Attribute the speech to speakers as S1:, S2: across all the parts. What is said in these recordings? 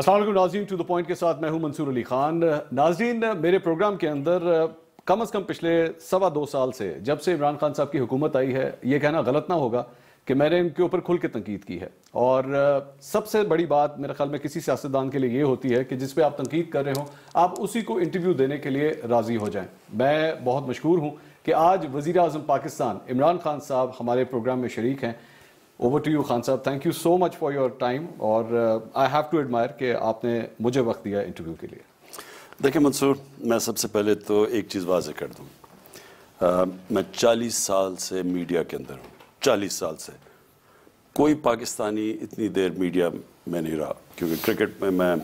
S1: असल नाजीन to the point के साथ मैं हूं मंसूर अली खान नाजीन मेरे प्रोग्राम के अंदर कम अज़ कम पिछले सवा दो साल से जब से इमरान खान साहब की हुकूमत आई है ये कहना गलत ना होगा कि मैंने इनके ऊपर खुल के तनकीद की है और सबसे बड़ी बात मेरे ख्याल में किसी सियासतदान के लिए ये होती है कि जिस पर आप तनकीद कर रहे हो आप उसी को इंटरव्यू देने के लिए राज़ी हो जाएँ मैं बहुत मशहूर हूँ कि आज वज़ी अजम पाकिस्तान इमरान खान साहब हमारे प्रोग्राम में शरीक हैं ओवर टू यू खान साहब thank you so much for your time और आई हैव टू एडमायर कि आपने मुझे वक्त दिया इंटरव्यू के लिए
S2: देखिए मंसूर मैं सबसे पहले तो एक चीज़ वाज कर दूँ uh, मैं चालीस साल से मीडिया के अंदर हूँ चालीस साल से कोई पाकिस्तानी इतनी देर मीडिया में नहीं रहा क्योंकि क्रिकेट में मैं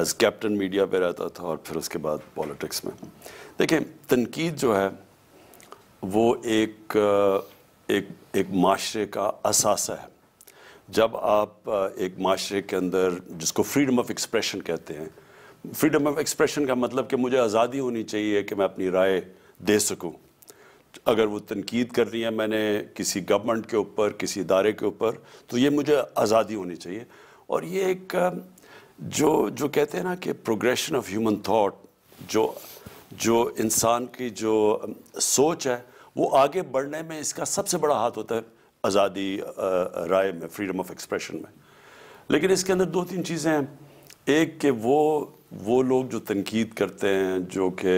S2: एज कैप्टन मीडिया पे रहता था और फिर उसके बाद पॉलिटिक्स में देखें तनकीद जो है वो एक uh, एक एक माशरे का असासा है जब आप एक माशरे के अंदर जिसको फ्रीडम ऑफ एक्सप्रेशन कहते हैं फ्रीडम ऑफ एक्सप्रेशन का मतलब कि मुझे आज़ादी होनी चाहिए कि मैं अपनी राय दे सकूं अगर वो तनकीद कर रही है मैंने किसी गवर्नमेंट के ऊपर किसी इदारे के ऊपर तो ये मुझे आज़ादी होनी चाहिए और ये एक जो जो कहते हैं ना कि प्रोग्रेशन ऑफ ह्यूमन थाट जो जो इंसान की जो सोच है वो आगे बढ़ने में इसका सबसे बड़ा हाथ होता है आज़ादी राय में फ्रीडम ऑफ एक्सप्रेशन में लेकिन इसके अंदर दो तीन चीज़ें हैं एक कि वो वो लोग जो तनकीद करते हैं जो कि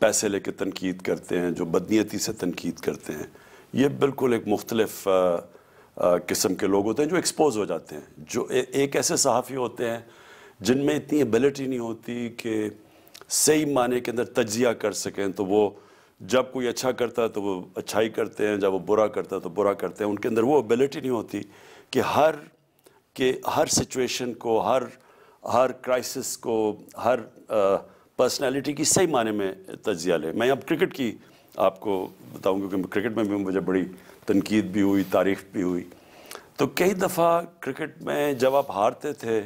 S2: पैसे लेके तनकीद करते हैं जो बदनीति से तनकीद करते हैं ये बिल्कुल एक मुख्तलफ़ किस्म के लोग होते हैं जो एक्सपोज हो जाते हैं जो ए, एक ऐसे सहाफ़ी होते हैं जिनमें इतनी एबिलिटी नहीं होती कि सही माने के अंदर तजिया कर सकें तो वो जब कोई अच्छा करता है तो वो अच्छाई करते हैं जब वो बुरा करता है तो बुरा करते हैं उनके अंदर वो एबिलिटी नहीं होती कि हर के हर सिचुएशन को हर हर क्राइसिस को हर पर्सनालिटी की सही माने में तजिया लें मैं अब क्रिकेट की आपको बताऊंगा क्योंकि क्रिकेट में भी मुझे बड़ी तनकीद भी हुई तारीफ भी हुई तो कई दफ़ा क्रिकेट में जब आप हारते थे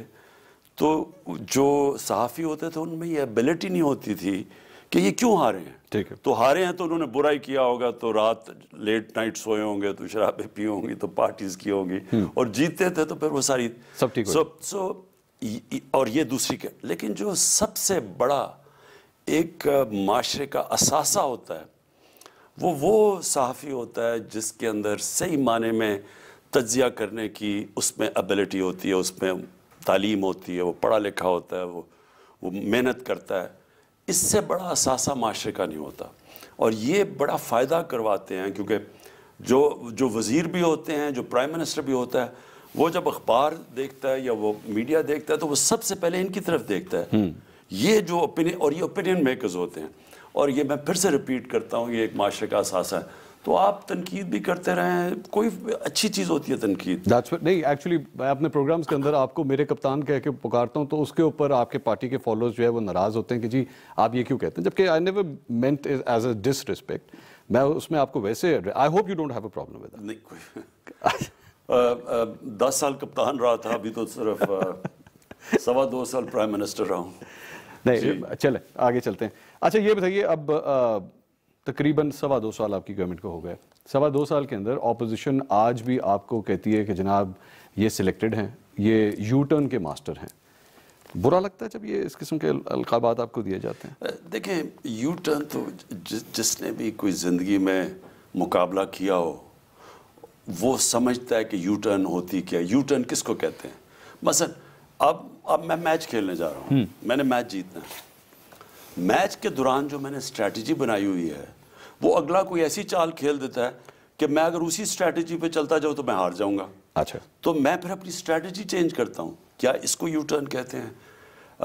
S2: तो जो सहाफ़ी होते थे उनमें ये एबिलिटी नहीं होती थी कि ये क्यों हारे हैं ठीक है तो हारे हैं तो उन्होंने बुराई किया होगा तो रात लेट नाइट सोए होंगे तो शराबें पी होंगी तो पार्टीज की होंगी हम्म। और जीतते थे तो फिर वो सारी सब ठीक सो सो और ये दूसरी के लेकिन जो सबसे बड़ा एक माशरे का असासा होता है वो वो सहाफ़ी होता है जिसके अंदर सही माने में तजिया करने की उसमें एबिलिटी होती है उसमें तालीम होती है वो पढ़ा लिखा होता है वो वो मेहनत करता है इससे बड़ा असासा माशरे का नहीं होता और ये बड़ा फ़ायदा करवाते हैं क्योंकि जो जो वज़ीर भी होते हैं जो प्राइम मिनिस्टर भी होता है वो जब अखबार देखता है या वो मीडिया देखता है तो वो सबसे पहले इनकी तरफ देखता है हम्म। ये जो ओपिनियन और ये ओपिनियन मेकर्स होते हैं और ये मैं फिर से रिपीट करता हूँ ये एक माशरे का असासा है तो आप तनकीद भी करते रहें कोई अच्छी चीज़ होती है तनकीद
S1: नहीं एक्चुअली मैं अपने प्रोग्राम्स के अंदर आपको मेरे कप्तान कह के पुकारता हूँ तो उसके ऊपर आपके पार्टी के फॉलोअर्स जो है वो नाराज़ होते हैं कि जी आप ये क्यों कहते हैं जबकि I never meant as a disrespect मैं उसमें आपको वैसे I hope you don't have a problem with नहीं कोई
S2: दस साल कप्तान रहा था अभी तो सिर्फ सवा दो साल प्राइम मिनिस्टर रहा हूँ
S1: नहीं चले आगे चलते हैं अच्छा ये बताइए अब आ, तकरीबन सवा दो साल आपकी गवर्नमेंट को हो गए सवा दो साल के अंदर ऑपोजिशन आज भी आपको कहती है कि जनाब ये सिलेक्टेड हैं ये यू टर्न के मास्टर हैं बुरा लगता है जब ये इस किस्म के अलकाबात आपको दिए जाते
S2: हैं देखें यू टर्न तो जिस जिसने भी कोई ज़िंदगी में मुकाबला किया हो वो समझता है कि यू टर्न होती क्या यू टर्न किसको कहते हैं मसल अब अब मैं मैच खेलने जा रहा हूँ हम्म। मैंने मैच जीतना है मैच के दौरान जो मैंने स्ट्रैटेजी बनाई हुई है वो अगला कोई ऐसी चाल खेल देता है कि मैं अगर उसी स्ट्रैटेजी पे चलता जाऊँ तो मैं हार जाऊँगा अच्छा तो मैं फिर अपनी स्ट्रैटेजी चेंज करता हूँ क्या इसको यू टर्न कहते हैं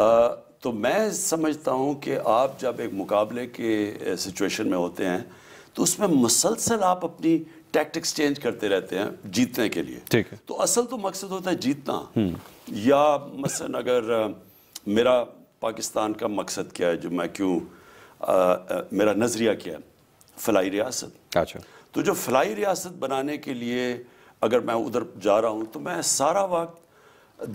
S2: आ, तो मैं समझता हूँ कि आप जब एक मुकाबले के सिचुएशन में होते हैं तो उसमें मुसलसल आप अपनी टैक्टिक्स चेंज करते रहते हैं जीतने के लिए ठीक है तो असल तो मकसद होता है जीतना हम्म। या मसलन अगर मेरा पाकिस्तान का मकसद क्या है जो मैं क्यों मेरा नज़रिया क्या है फलाई रियासत अच्छा तो जो फलाई रियासत बनाने के लिए अगर मैं उधर जा रहा हूँ तो मैं सारा वक्त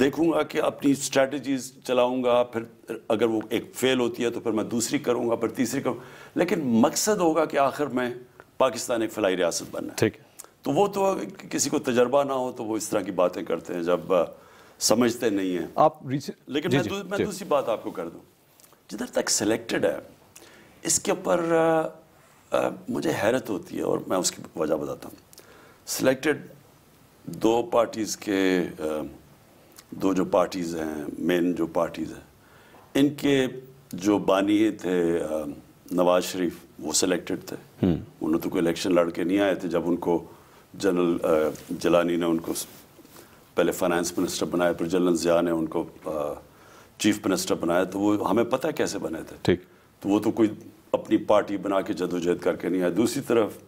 S2: देखूंगा कि अपनी स्ट्रेटजीज चलाऊंगा फिर अगर वो एक फेल होती है तो फिर मैं दूसरी करूंगा फिर तीसरी करूँगा लेकिन मकसद होगा कि आखिर में पाकिस्तान एक फलाई रियासत बनना है ठीक है तो वो तो किसी को तजर्बा ना हो तो वो इस तरह की बातें करते हैं जब समझते नहीं हैं आप लेकिन मैं, दू, मैं दूसरी बात आपको कर दूं जिधर तक सिलेक्टेड है इसके ऊपर मुझे हैरत होती है और मैं उसकी वजह बताता हूँ सिलेक्टेड दो पार्टीज़ के दो जो पार्टीज़ हैं मेन जो पार्टीज़ हैं इनके जो बानी थे नवाज शरीफ वो सिलेक्टेड थे हम्म। उन्होंने तो कोई इलेक्शन लड़के नहीं आए थे जब उनको जनरल जलानी ने उनको पहले फाइनेंस मिनिस्टर बनाए फिर जलन जिया ने उनको चीफ मिनिस्टर बनाया तो वो हमें पता है कैसे बने थे ठीक तो वो तो कोई अपनी पार्टी बना के जदोजहद करके नहीं आए दूसरी तरफ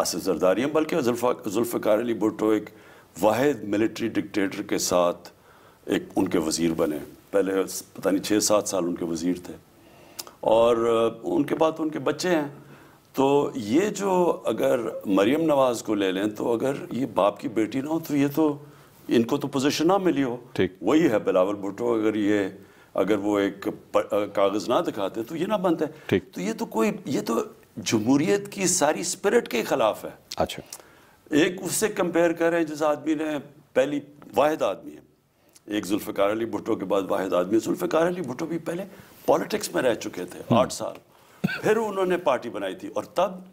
S2: आसिफ जरदारी हैं बल्कि जुल्फ़ार अली भुट्टो एक वाद मिलिट्री डिक्टेटर के साथ एक उनके वज़ीर बने पहले पता नहीं छः सात साल उनके वज़ीर थे और उनके बाद तो उनके बच्चे हैं तो ये जो अगर मरियम नवाज़ को ले लें तो अगर ये बाप की बेटी ना हो तो ये तो इनको तो पोजीशन ना मिली हो ठीक वही है बिलावल भुट्टो अगर ये अगर वो एक कागज़ ना दिखाते तो ये ना बनता है ठीक तो ये तो कोई ये तो जमहूरीत की सारी स्पिरिट के खिलाफ है अच्छा एक उससे कंपेयर करें जिस आदमी ने पहली वाहिद आदमी है एक जुल्फ़ार अली भुट्टो के बाद वाहिद आदमी जुल्फ़ार अली भुट्टो भी पहले पॉलिटिक्स में रह चुके थे हम्म। आठ साल फिर उन्होंने पार्टी बनाई थी और तब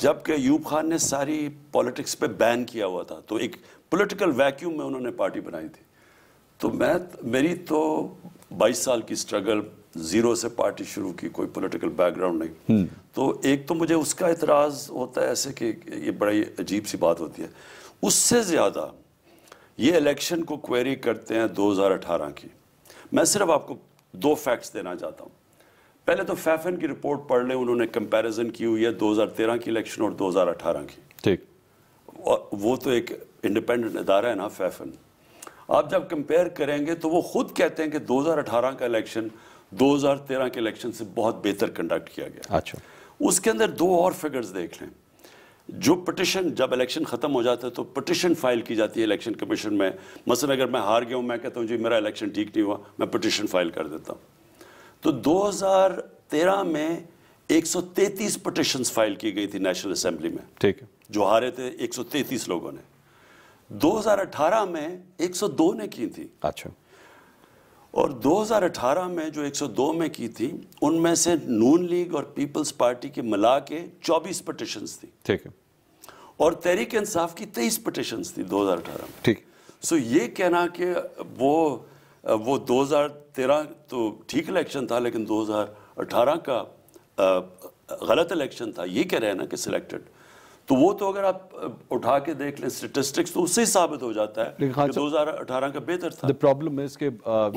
S2: जबकि यूब खान ने सारी पॉलिटिक्स पे बैन किया हुआ था तो एक पॉलिटिकल वैक्यूम में उन्होंने पार्टी बनाई थी तो मैं मेरी तो 22 साल की स्ट्रगल ज़ीरो से पार्टी शुरू की कोई पॉलिटिकल बैकग्राउंड नहीं हम्म। तो एक तो मुझे उसका एतराज़ होता है ऐसे कि ये बड़ी अजीब सी बात होती है उससे ज़्यादा ये इलेक्शन को क्वेरी करते हैं 2018 की मैं सिर्फ आपको दो फैक्ट्स देना चाहता हूँ पहले तो फैफन की रिपोर्ट पढ़ लें उन्होंने कंपैरिजन की हुई है 2013 की इलेक्शन और 2018 की ठीक वो तो एक इंडिपेंडेंट इदारा है ना फैफन आप जब कंपेयर करेंगे तो वो खुद कहते हैं कि 2018 का इलेक्शन 2013 के इलेक्शन से बहुत बेहतर कंडक्ट किया गया अच्छा उसके अंदर दो और फिगर्स देख लें जो पटिशन जब इलेक्शन ख़त्म हो जाता है तो पटिशन फाइल की जाती है इलेक्शन कमीशन में मसलन अगर मैं हार गया हूँ मैं कहता हूँ जी मेरा इलेक्शन ठीक नहीं हुआ मैं पटिशन फाइल कर देता हूँ तो 2013 में 133 पटिशन फाइल की गई थी नेशनल असेंबली में ठीक है जो हारे थे 133 लोगों ने 2018 में 102 ने की थी अच्छा और 2018 में जो 102 में की थी उनमें से नून लीग और पीपल्स पार्टी के मिला के चौबीस पटिशन थी ठीक है और तहरीक इंसाफ की 23 पटिशन थी 2018 में ठीक सो ये कहना कि वो वो 2013 तो ठीक इलेक्शन था लेकिन 2018 का गलत इलेक्शन था ये कह रहे हैं ना कि सिलेक्टेड तो वो तो अगर आप उठा के देख लें स्टेटिस्टिक्स तो उससे ही साबित हो जाता है कि 2018 का बेहतर
S1: था द प्रॉब्लम इज के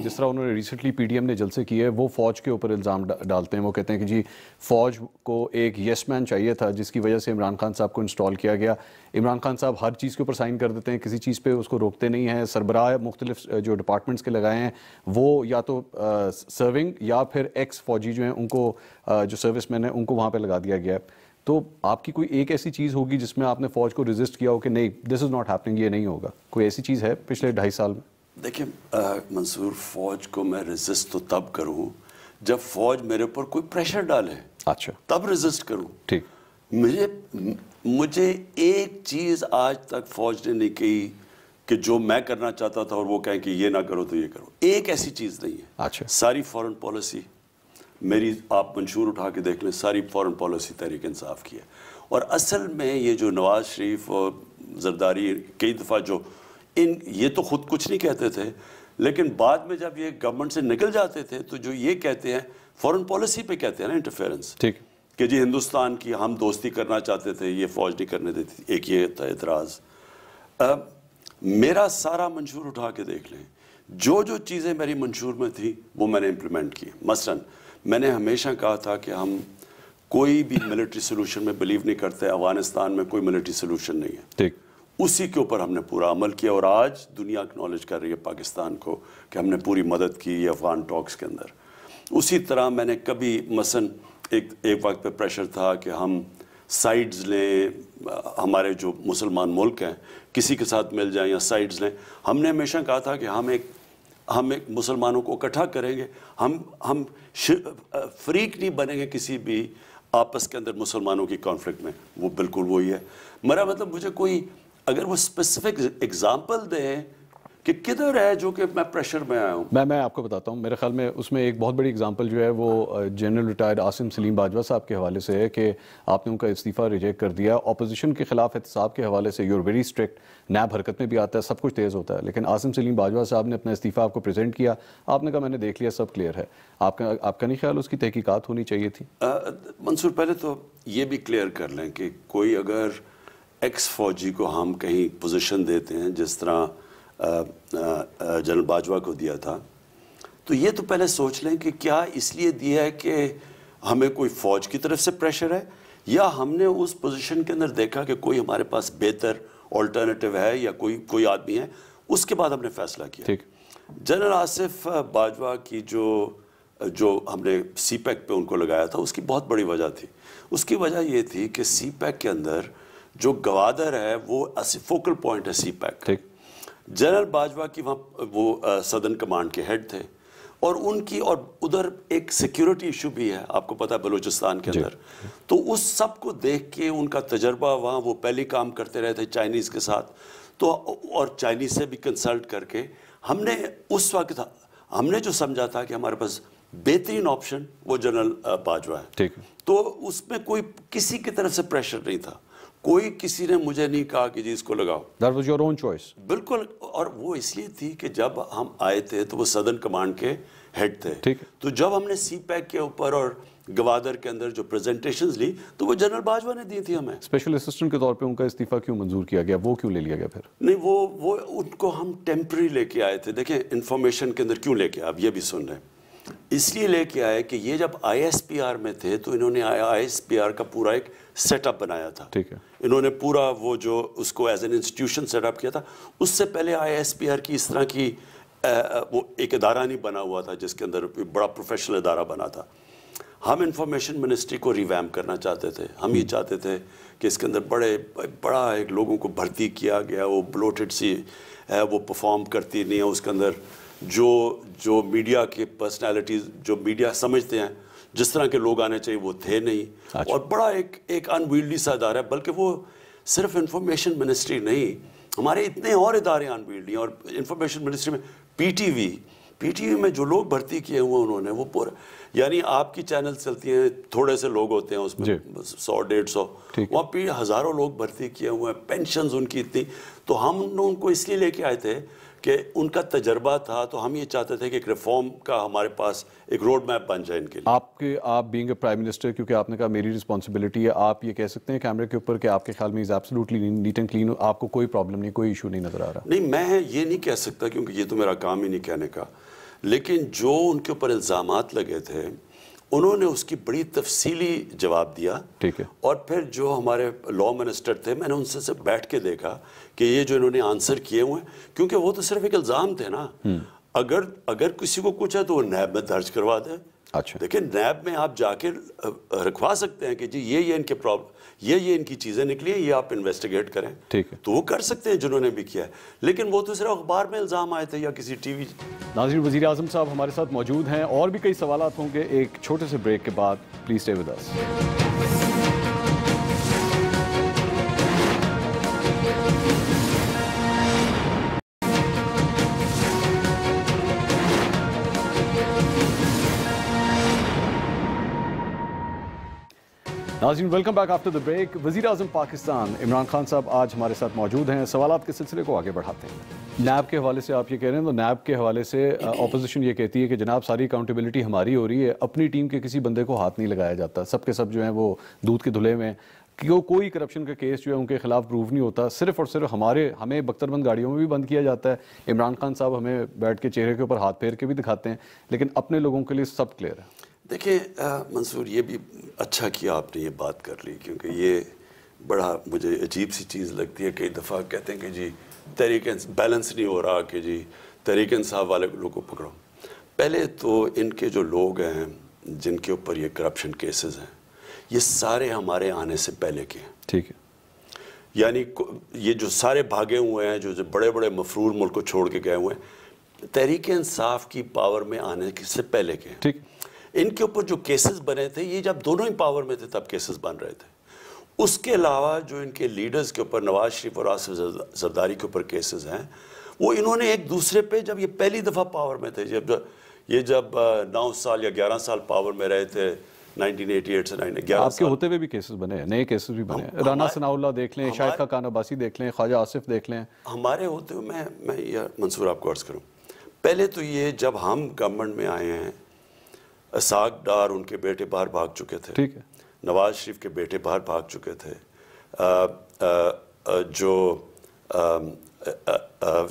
S1: जिस तरह उन्होंने रिसेंटली पीडीएम ने जलसे किए वो फौज के ऊपर इल्ज़ाम डालते हैं वो कहते हैं कि जी फौज को एक येस मैन चाहिए था जिसकी वजह से इमरान खान साहब को इंस्टॉल किया गया इमरान खान साहब हर चीज़ के ऊपर साइन कर देते हैं किसी चीज़ पर उसको रोकते नहीं हैं सरबराह मुख्तलिफ जो डिपार्टमेंट्स के लगाए हैं वो या तो सर्विंग या फिर एक्स फौजी जो हैं उनको जो सर्विस मैन है उनको वहाँ पर लगा दिया गया है तो आपकी कोई एक ऐसी चीज़ होगी जिसमें आपने फ़ौज को रिजिस्ट किया हो कि नहीं दिस इज़ नॉट हैपनिंग ये नहीं होगा कोई ऐसी चीज़ है पिछले ढाई साल में
S2: देखिए मंसूर फ़ौज को मैं रिजिस्ट तो तब करूं जब फ़ौज मेरे ऊपर कोई प्रेशर डाले अच्छा तब रिजिस्ट करूं ठीक मुझे मुझे एक चीज़ आज तक फ़ौज ने नहीं कही कि जो मैं करना चाहता था और वो कहें कि ये ना करो तो ये करो एक ऐसी चीज़ नहीं है अच्छा सारी फॉरेन पॉलिसी मेरी आप मंशूर उठा के देख लें सारी फॉरेन पॉलिसी तहरीक इंसाफ की है और असल में ये जो नवाज़ शरीफ और जरदारी कई दफ़ा जो इन ये तो ख़ुद कुछ नहीं कहते थे लेकिन बाद में जब ये गवर्नमेंट से निकल जाते थे तो जो ये कहते हैं फॉरेन पॉलिसी पे कहते हैं ना इंटरफेरेंस ठीक कि जी हिंदुस्तान की हम दोस्ती करना चाहते थे ये फौज नहीं करने देती एक ये था एतराज़ मेरा सारा मंशूर उठा के देख लें जो जो चीज़ें मेरी मंशूर में थी वो मैंने इम्प्लीमेंट की मसला मैंने हमेशा कहा था कि हम कोई भी मिलिट्री सोल्यूशन में बिलीव नहीं करते अफगानिस्तान में कोई मिलिट्री सोल्यूशन नहीं है ठीक उसी के ऊपर हमने पूरा अमल किया और आज दुनिया एक्नॉलेज कर रही है पाकिस्तान को कि हमने पूरी मदद की अफगान टॉक्स के अंदर उसी तरह मैंने कभी मसन एक एक वक्त पे प्रेशर था कि हम साइड्स लें हमारे जो मुसलमान मुल्क हैं किसी के साथ मिल जाएं या साइड्स लें हमने हमेशा कहा था कि हम एक हम एक मुसलमानों को इकट्ठा करेंगे हम हम फ्रीक नहीं बनेंगे किसी भी आपस के अंदर मुसलमानों की कॉन्फ्लिक्ट में वो बिल्कुल वही है मेरा मतलब मुझे कोई अगर वो स्पेसिफिक एग्ज़ाम्पल दें कि किधर है जो कि मैं प्रेशर में आया हूँ मैं
S1: मैं आपको बताता हूँ मेरे ख्याल में उसमें एक बहुत बड़ी एग्जांपल जो है वो जनरल रिटायर्ड आसिम सलीम बाजवा साहब के हवाले से है कि आपने उनका इस्तीफ़ा रिजेक्ट कर दिया अपोजिशन के खिलाफ एहतसाब के हवाले से यूर वेरी स्ट्रिक्ट नैब हरकत में भी आता है सब कुछ तेज़ होता है लेकिन आसिम सलीम बाजवा साहब ने अपना इस्तीफ़ा आपको प्रजेंट किया आपने कहा मैंने देख लिया सब क्लियर है आपका आपका नहीं ख्याल उसकी तहकीक़ात होनी चाहिए थी
S2: मंसूर पहले तो ये भी क्लियर कर लें कि कोई अगर एक्स फौजी को हम कहीं पोजिशन देते हैं जिस तरह जनरल बाजवा को दिया था तो ये तो पहले सोच लें कि क्या इसलिए दिया है कि हमें कोई फ़ौज की तरफ से प्रेशर है या हमने उस पोजीशन के अंदर देखा कि कोई हमारे पास बेहतर ऑल्टरनेटिव है या कोई कोई आदमी है उसके बाद हमने फैसला किया ठीक जनरल आसिफ बाजवा की जो जो हमने सी पैक पर उनको लगाया था उसकी बहुत बड़ी वजह थी उसकी वजह ये थी कि सी पैक के अंदर जो गवादर है वो फोकल पॉइंट है सी पैक ठीक जनरल बाजवा की वहाँ वो सदन कमांड के हेड थे और उनकी और उधर एक सिक्योरिटी इशू भी है आपको पता है बलूचिस्तान के अंदर तो उस सब को देख के उनका तजर्बा वहाँ वो पहले काम करते रहे थे चाइनीज़ के साथ तो और चाइनीज़ से भी कंसल्ट करके हमने उस वक्त हमने जो समझा था कि हमारे पास बेहतरीन ऑप्शन वो जनरल बाजवा है ठीक तो उसमें कोई किसी की तरफ से प्रेशर नहीं था कोई किसी ने मुझे नहीं कहा कि जी इसको लगाओ
S1: that was your own choice
S2: बिल्कुल और वो इसलिए थी कि जब हम आए थे तो वो सदन कमांड के हेड थे ठीक तो जब हमने सी पैक के ऊपर और गवादर के अंदर जो प्रेजेंटेशन ली तो वो जनरल बाजवा ने दी थी हमें
S1: स्पेशल असिस्टेंट के तौर पे उनका इस्तीफा क्यों मंजूर किया गया वो क्यों ले लिया गया फिर
S2: नहीं वो वो उनको हम टेम्प्रेरी लेके आए थे देखें इन्फॉर्मेशन के अंदर क्यों लेके आप ये भी सुन रहे हैं इसलिए लेके आए कि ये जब आईएसपीआर में थे तो इन्होंने आईएसपीआर का पूरा एक सेटअप बनाया था ठीक है इन्होंने पूरा वो जो उसको एज एन इंस्टीट्यूशन सेटअप किया था उससे पहले आईएसपीआर की इस तरह की वो एक अदारा नहीं बना हुआ था जिसके अंदर बड़ा प्रोफेशनल अदारा बना था हम इंफॉर्मेशन मिनिस्ट्री को रिवैम करना चाहते थे हम ये हम्म। चाहते थे कि इसके अंदर बड़े बड़ा एक लोगों को भर्ती किया गया वो ब्लोटेड सी है वो परफॉर्म करती नहीं है उसके अंदर जो जो मीडिया के पर्सनालिटीज जो मीडिया समझते हैं जिस तरह के लोग आने चाहिए वो थे नहीं अच्छा। और बड़ा एक एक अनवील्डी सा इदारा है बल्कि वो सिर्फ इंफॉर्मेशन मिनिस्ट्री नहीं हमारे इतने और इदारे अनवील्डी और इंफॉर्मेशन मिनिस्ट्री में पीटीवी पीटीवी में जो लोग भर्ती किए हुए उन्होंने वो पूरा यानी आपकी चैनल चलती हैं थोड़े से लोग होते हैं
S1: उसमें
S2: सौ डेढ़ सौ वहाँ पी हज़ारों लोग भर्ती किए हुए हैं पेंशन उनकी इतनी तो हम उनको इसलिए लेके आए थे कि उनका तजर्बा था तो हम ये चाहते थे कि एक रिफॉर्म का हमारे पास एक रोड मैप बन जाए इनके लिए
S1: आपके आप बीइंग अ प्राइम मिनिस्टर क्योंकि आपने कहा मेरी रिस्पॉन्सिबिलिटी है आप ये कह सकते हैं कैमरे के ऊपर कि आपके ख्याल में is absolutely neat and clean आपको कोई प्रॉब्लम नहीं कोई इशू नहीं नज़र आ रहा
S2: नहीं मैं ये नहीं कह सकता क्योंकि ये तो मेरा काम ही नहीं कहने का लेकिन जो उनके ऊपर इल्ज़ाम लगे थे उन्होंने उसकी बड़ी तफसीली जवाब दिया ठीक है और फिर जो हमारे लॉ मिनिस्टर थे मैंने उनसे सिर्फ बैठ के देखा कि ये जो इन्होंने आंसर किए हुए क्योंकि वो तो सिर्फ एक इल्ज़ाम थे ना हम्म। अगर अगर किसी को कुछ है तो वो नैब में दर्ज करवा दें अच्छा देखिए नैब में आप जाके रखवा सकते हैं कि जी ये ये इनके प्रॉब्लम ये ये इनकी चीज़ें निकली है ये आप इन्वेस्टिगेट करें ठीक है तो वो कर सकते हैं जिन्होंने भी किया है लेकिन वो तो सिर्फ अखबार में इल्ज़ाम आए थे या किसी टीवी नाजी नाजिर वजी
S1: आजम साहब हमारे साथ मौजूद हैं और भी कई सवाल होंगे एक छोटे से ब्रेक के बाद प्लीज़ स्टे विद अस नाजीन welcome back after the break वजी अजम पाकिस्तान इमरान खान साहब आज हमारे साथ मौजूद हैं सवाल के सिलसिले को आगे बढ़ाते हैं नैब के हवाले से आप ये कह रहे हैं तो नैब के हवाले से अपोजिशन ये कहती है कि जनाब सारी अकाउंटेबिलिटी हमारी हो रही है अपनी टीम के किसी बंदे को हाथ नहीं लगाया जाता सबके सब जो है वो दूध के धुले में क्यों कोई करप्शन का केस जो है उनके खिलाफ प्रूव नहीं होता सिर्फ और सिर्फ हमारे हमें बख्तरबंद गाड़ियों में भी बंद किया जाता है इमरान खान साहब हमें बैठ के चेहरे के ऊपर हाथ फेर के भी दिखाते हैं लेकिन अपने लोगों के लिए सब क्लियर है
S2: देखिए मंसूर ये भी अच्छा किया आपने ये बात कर ली क्योंकि ये बड़ा मुझे अजीब सी चीज़ लगती है कई दफ़ा कहते हैं कि जी तहरीक बैलेंस नहीं हो रहा कि जी तहरीक साहब वाले लोगों को पकड़ो पहले तो इनके जो लोग हैं जिनके ऊपर ये करप्शन केसेस हैं ये सारे हमारे आने से पहले के हैं ठीक है यानी ये जो सारे भागे हुए हैं जो जो बड़े बड़े मफरूर मुल्क को छोड़ के गए हुए हैं तहरीक इंसाफ की पावर में आने से पहले के ठीक इनके ऊपर जो केसेस बने थे ये जब दोनों ही पावर में थे तब केसेस बन रहे थे उसके अलावा जो इनके लीडर्स के ऊपर नवाज शरीफ और आसिफ जरदारी के ऊपर केसेस हैं वो इन्होंने एक दूसरे पे जब ये पहली दफ़ा पावर में थे जब ये जब नौ साल या ग्यारह साल पावर में रहे थे 1988 से 1911 आपके होते हुए भी केसेस बने हैं नए केसेस भी बने हैं राना
S1: सनाउल्ला देख लें शाहिद का कान अब्बासी देख लें ख्वाजा आसिफ
S2: देख लें हमारे होते हुए मैं मैं ये मंसूर आपको अर्ज़ करूँ पहले तो ये जब हम गवर्नमेंट में आए हैं असाक डार उनके बेटे बाहर भाग चुके थे ठीक है नवाज शरीफ के बेटे बाहर भाग चुके थे आ, आ, आ, जो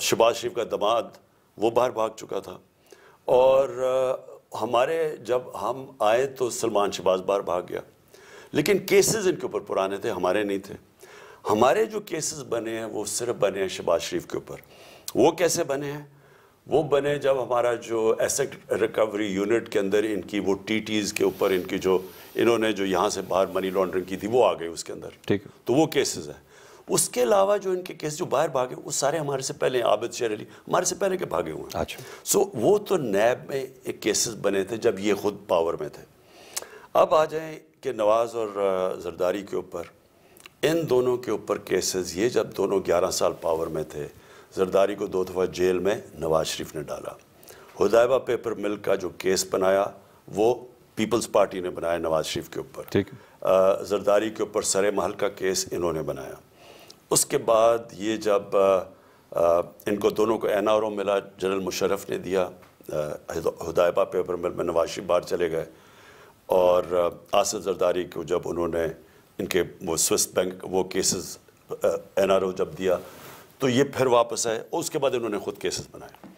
S2: शबाज शरीफ का दमाद वो बाहर भाग चुका था और हमारे जब हम आए तो सलमान शबाज बाहर भाग गया लेकिन केसेस इनके ऊपर पुराने थे हमारे नहीं थे हमारे जो केसेस बने हैं वो सिर्फ बने हैं शबाज शरीफ के ऊपर वो कैसे बने हैं वो बने जब हमारा जो एसेट रिकवरी यूनिट के अंदर इनकी वो टीटीज़ के ऊपर इनकी जो इन्होंने जो यहाँ से बाहर मनी लॉन्ड्रिंग की थी वो आ गई उसके अंदर ठीक है तो वो केसेस हैं उसके अलावा जो इनके केस जो बाहर भागे वो सारे हमारे से पहले आबिद शेर अली हमारे से पहले के भागे हुए हैं अच्छा सो so, वो तो नैब में एक केसेस बने थे जब ये खुद पावर में थे अब आ जाए कि नवाज़ और जरदारी के ऊपर इन दोनों के ऊपर केसेस ये जब दोनों ग्यारह साल पावर में थे जरदारी को दो दफ़ा जेल में नवाज शरीफ ने डाला हदायबा पेपर मिल का जो केस बनाया वो पीपल्स पार्टी ने बनाया नवाज शरीफ के ऊपर ठीक जरदारी के ऊपर सरे महल का केस इन्होंने बनाया उसके बाद ये जब आ, इनको दोनों को एन आर ओ मिला जनरल मुशरफ ने दिया हदायबा पेपर मिल में नवाज शरीफ बाहर चले गए और आसद जरदारी को जब उन्होंने इनके वो स्विस बैंक वो केसेस एन आर ओ जब दिया तो ये फिर वापस आए और उसके बाद इन्होंने ख़ुद केसेस बनाए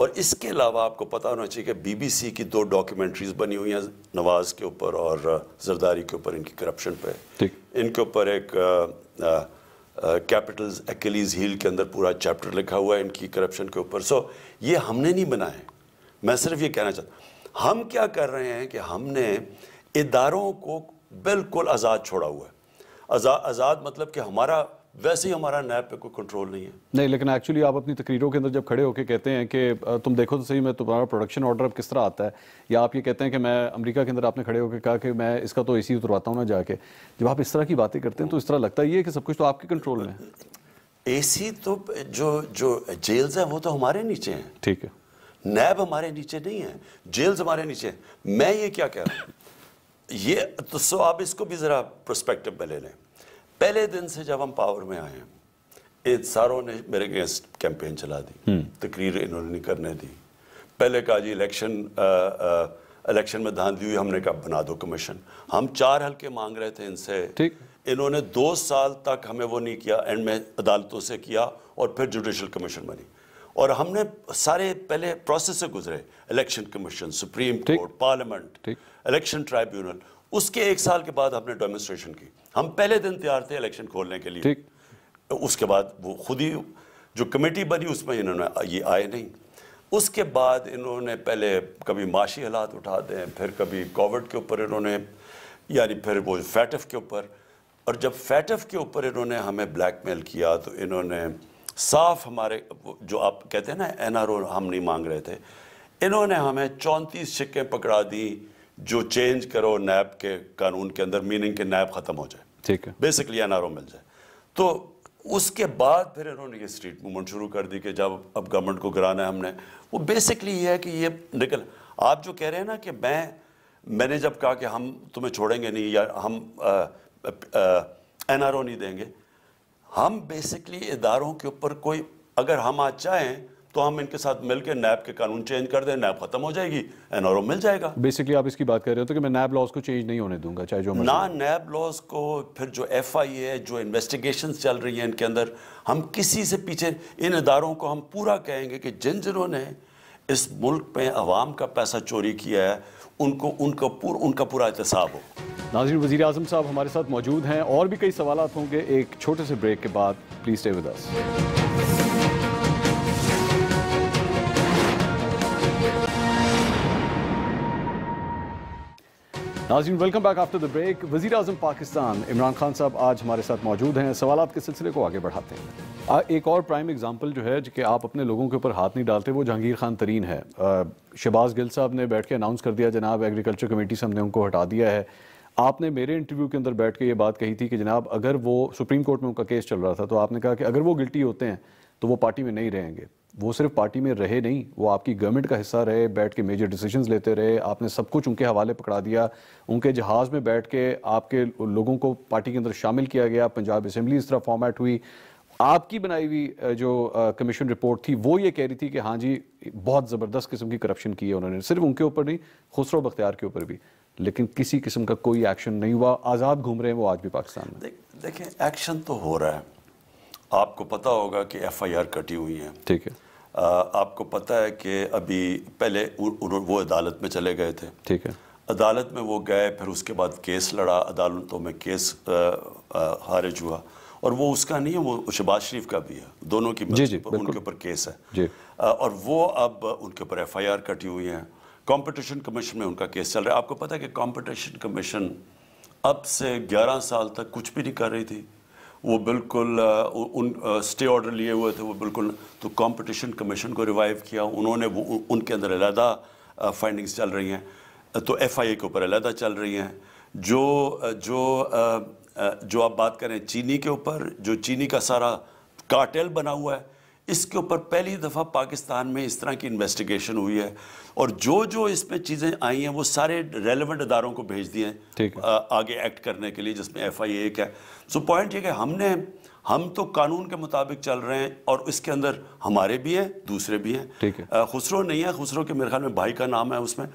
S2: और इसके अलावा आपको पता होना चाहिए कि बीबीसी की दो डॉक्यूमेंट्रीज बनी हुई हैं नवाज़ के ऊपर और जरदारी के ऊपर इनकी करप्शन पे इनके ऊपर एक कैपिटल एक्लीज हील के अंदर पूरा चैप्टर लिखा हुआ है इनकी करप्शन के ऊपर सो ये हमने नहीं बनाए मैं सिर्फ ये कहना चाहता हम क्या कर रहे हैं कि हमने इदारों को बिल्कुल आज़ाद छोड़ा हुआ है आज़ाद मतलब कि हमारा वैसे ही हमारा नैब पे कोई कंट्रोल नहीं है
S1: नहीं लेकिन एक्चुअली आप अपनी तकरीरों के अंदर जब खड़े होकर कहते हैं कि तुम देखो तो सही मैं तुम्हारा प्रोडक्शन ऑर्डर अब किस तरह आता है या आप ये कहते हैं कि मैं अमेरिका के अंदर आपने खड़े होकर कहा कि मैं इसका तो सी उतरवाता हूँ ना जाके जब आप इस तरह की बातें करते हैं तो इस तरह लगता ही है कि सब कुछ तो आपके कंट्रोल में सी
S2: तो जो जो जेल्स हैं वो तो हमारे नीचे हैं ठीक है नैब हमारे नीचे नहीं है जेल्स हमारे नीचे मैं ये क्या कह रहा हूँ ये तो सो आप इसको भी ज़रा प्रोस्पेक्टिव में ले लें पहले दिन से जब हम पावर में आए हैं सारों ने मेरे अगेंस्ट कैंपेन चला दी हम्म। तकरीर इन्होंने नहीं करने दी पहले कहा जी इलेक्शन इलेक्शन में धांधली हुई हमने कहा बना दो कमीशन हम चार हल्के मांग रहे थे इनसे ठीक इन्होंने दो साल तक हमें वो नहीं किया एंड में अदालतों से किया और फिर जुडिशल कमीशन बनी और हमने सारे पहले प्रोसेस से गुजरे election commission supreme court parliament election tribunal उसके एक साल के बाद हमने डेमोस्ट्रेशन की हम पहले दिन तैयार थे इलेक्शन खोलने के लिए उसके बाद वो खुद ही जो कमेटी बनी उसमें इन्होंने ये आए नहीं उसके बाद इन्होंने पहले कभी माशी हालात उठा दें फिर कभी कोविड के ऊपर इन्होंने यानी फिर वो फैटफ के ऊपर और जब फैटफ के ऊपर इन्होंने हमें ब्लैकमेल किया तो इन्होंने साफ हमारे जो आप कहते हैं ना एन हम नहीं मांग रहे थे इन्होंने हमें चौंतीस छिक्के पकड़ा दी जो चेंज करो नैब के कानून के अंदर मीनिंग के नैब ख़त्म हो जाए ठीक है बेसिकली एन मिल जाए तो उसके बाद फिर इन्होंने ये स्ट्रीट मूवमेंट शुरू कर दी कि जब अब गवर्नमेंट को गिराना है हमने वो बेसिकली ये है कि ये निकल आप जो कह रहे हैं ना कि मैं मैंने जब कहा कि हम तुम्हें छोड़ेंगे नहीं या हम एन आर ओ नहीं देंगे हम बेसिकली इदारों के ऊपर कोई अगर हम आज चाहें तो हम इनके साथ मिलकर नैब के कानून चेंज कर दें नैब खत्म हो जाएगी एनआरओ मिल जाएगा
S1: बेसिकली आप इसकी बात कर रहे हो तो कि मैं नैब लॉज को चेंज नहीं होने दूंगा चाहे जो ना
S2: नैब लॉज को फिर जो एफ आई ए जो इन्वेस्टिगेशन चल रही है इनके अंदर हम किसी से पीछे इन इदारों को हम पूरा कहेंगे कि जिन जिन्होंने इस मुल्क में आवाम का पैसा चोरी किया है उनको उनका पूर, उनका पूरा एहतसाब हो नाजिर वजी अजम साहब हमारे साथ मौजूद हैं और भी कई सवाल होंगे एक छोटे से ब्रेक के बाद प्लीज़ स्टे विद अस
S1: नाजीन welcome back after the break वजी अजम पाकिस्तान इमरान खान साहब आज हमारे साथ मौजूद हैं सवाल के सिलसिले को आगे बढ़ाते हैं एक और प्राइम एग्जाम्पल जो है कि आप अपने लोगों के ऊपर हाथ नहीं डालते वो जहांगीर खान तरीन है शहबाज गिल साहब ने बैठ के अनाउंस कर दिया जनाब एग्रीकल्चर कमेटी से हमने उनको हटा दिया है आपने मेरे इंटरव्यू के अंदर बैठ के ये बात कही थी कि जनाब अगर वो सुप्रीम कोर्ट में उनका केस चल रहा था तो आपने कहा कि अगर वो गिल्टी होते हैं तो वो पार्टी में नहीं रहेंगे वो सिर्फ पार्टी में रहे नहीं वो आपकी गवर्नमेंट का हिस्सा रहे बैठ के मेजर डिसीजन लेते रहे आपने सब कुछ उनके हवाले पकड़ा दिया उनके जहाज़ में बैठ के आपके लोगों को पार्टी के अंदर शामिल किया गया पंजाब असम्बली इस तरह फॉर्मेट हुई आपकी बनाई हुई जो कमीशन रिपोर्ट थी वो ये कह रही थी कि हाँ जी बहुत ज़बरदस्त किस्म की करप्शन की है उन्होंने सिर्फ उनके ऊपर नहीं खुसरो बख्तियार के ऊपर भी लेकिन किसी किस्म का कोई एक्शन नहीं हुआ आज़ाद घूम रहे हैं वो आज भी पाकिस्तान में
S2: देखें एक्शन तो हो रहा है आपको पता होगा कि आर कटी हुई है ठीक है आपको पता है कि अभी पहले वो अदालत में चले गए थे ठीक है अदालत में वो गए फिर उसके बाद केस लड़ा अदालतों में केस खारिज हुआ और वो उसका नहीं है वो शहबाज शरीफ का भी है दोनों की जी जी, मतलब उनके ऊपर केस है जी। और वो अब उनके ऊपर एफ आई आर कटी हुई है कंपटीशन कमीशन में उनका केस चल रहा है आपको पता है कि कंपटीशन कमीशन अब से 11 साल तक कुछ भी नहीं कर रही थी वो बिल्कुल उन स्टे ऑर्डर लिए हुए थे वो बिल्कुल तो कंपटीशन कमीशन को रिवाइव किया उन्होंने वो उनके अंदर अलहदा फाइंडिंग्स चल रही हैं तो एफआईए के ऊपर अलहदा चल रही हैं जो जो जो आप बात करें चीनी के ऊपर जो चीनी का सारा कार्टेल बना हुआ है इसके ऊपर पहली दफ़ा पाकिस्तान में इस तरह की इन्वेस्टिगेशन हुई है और जो जो इसमें चीज़ें आई हैं वो सारे रेलिवेंट इदारों को भेज दिए हैं आगे एक्ट करने के लिए जिसमें एफ आई एक है सो पॉइंट ये कि हमने हम तो कानून के मुताबिक चल रहे हैं और इसके अंदर हमारे भी हैं दूसरे भी हैं है खुसरो नहीं है खुसरो के मेरे ख्याल में भाई का नाम है उसमें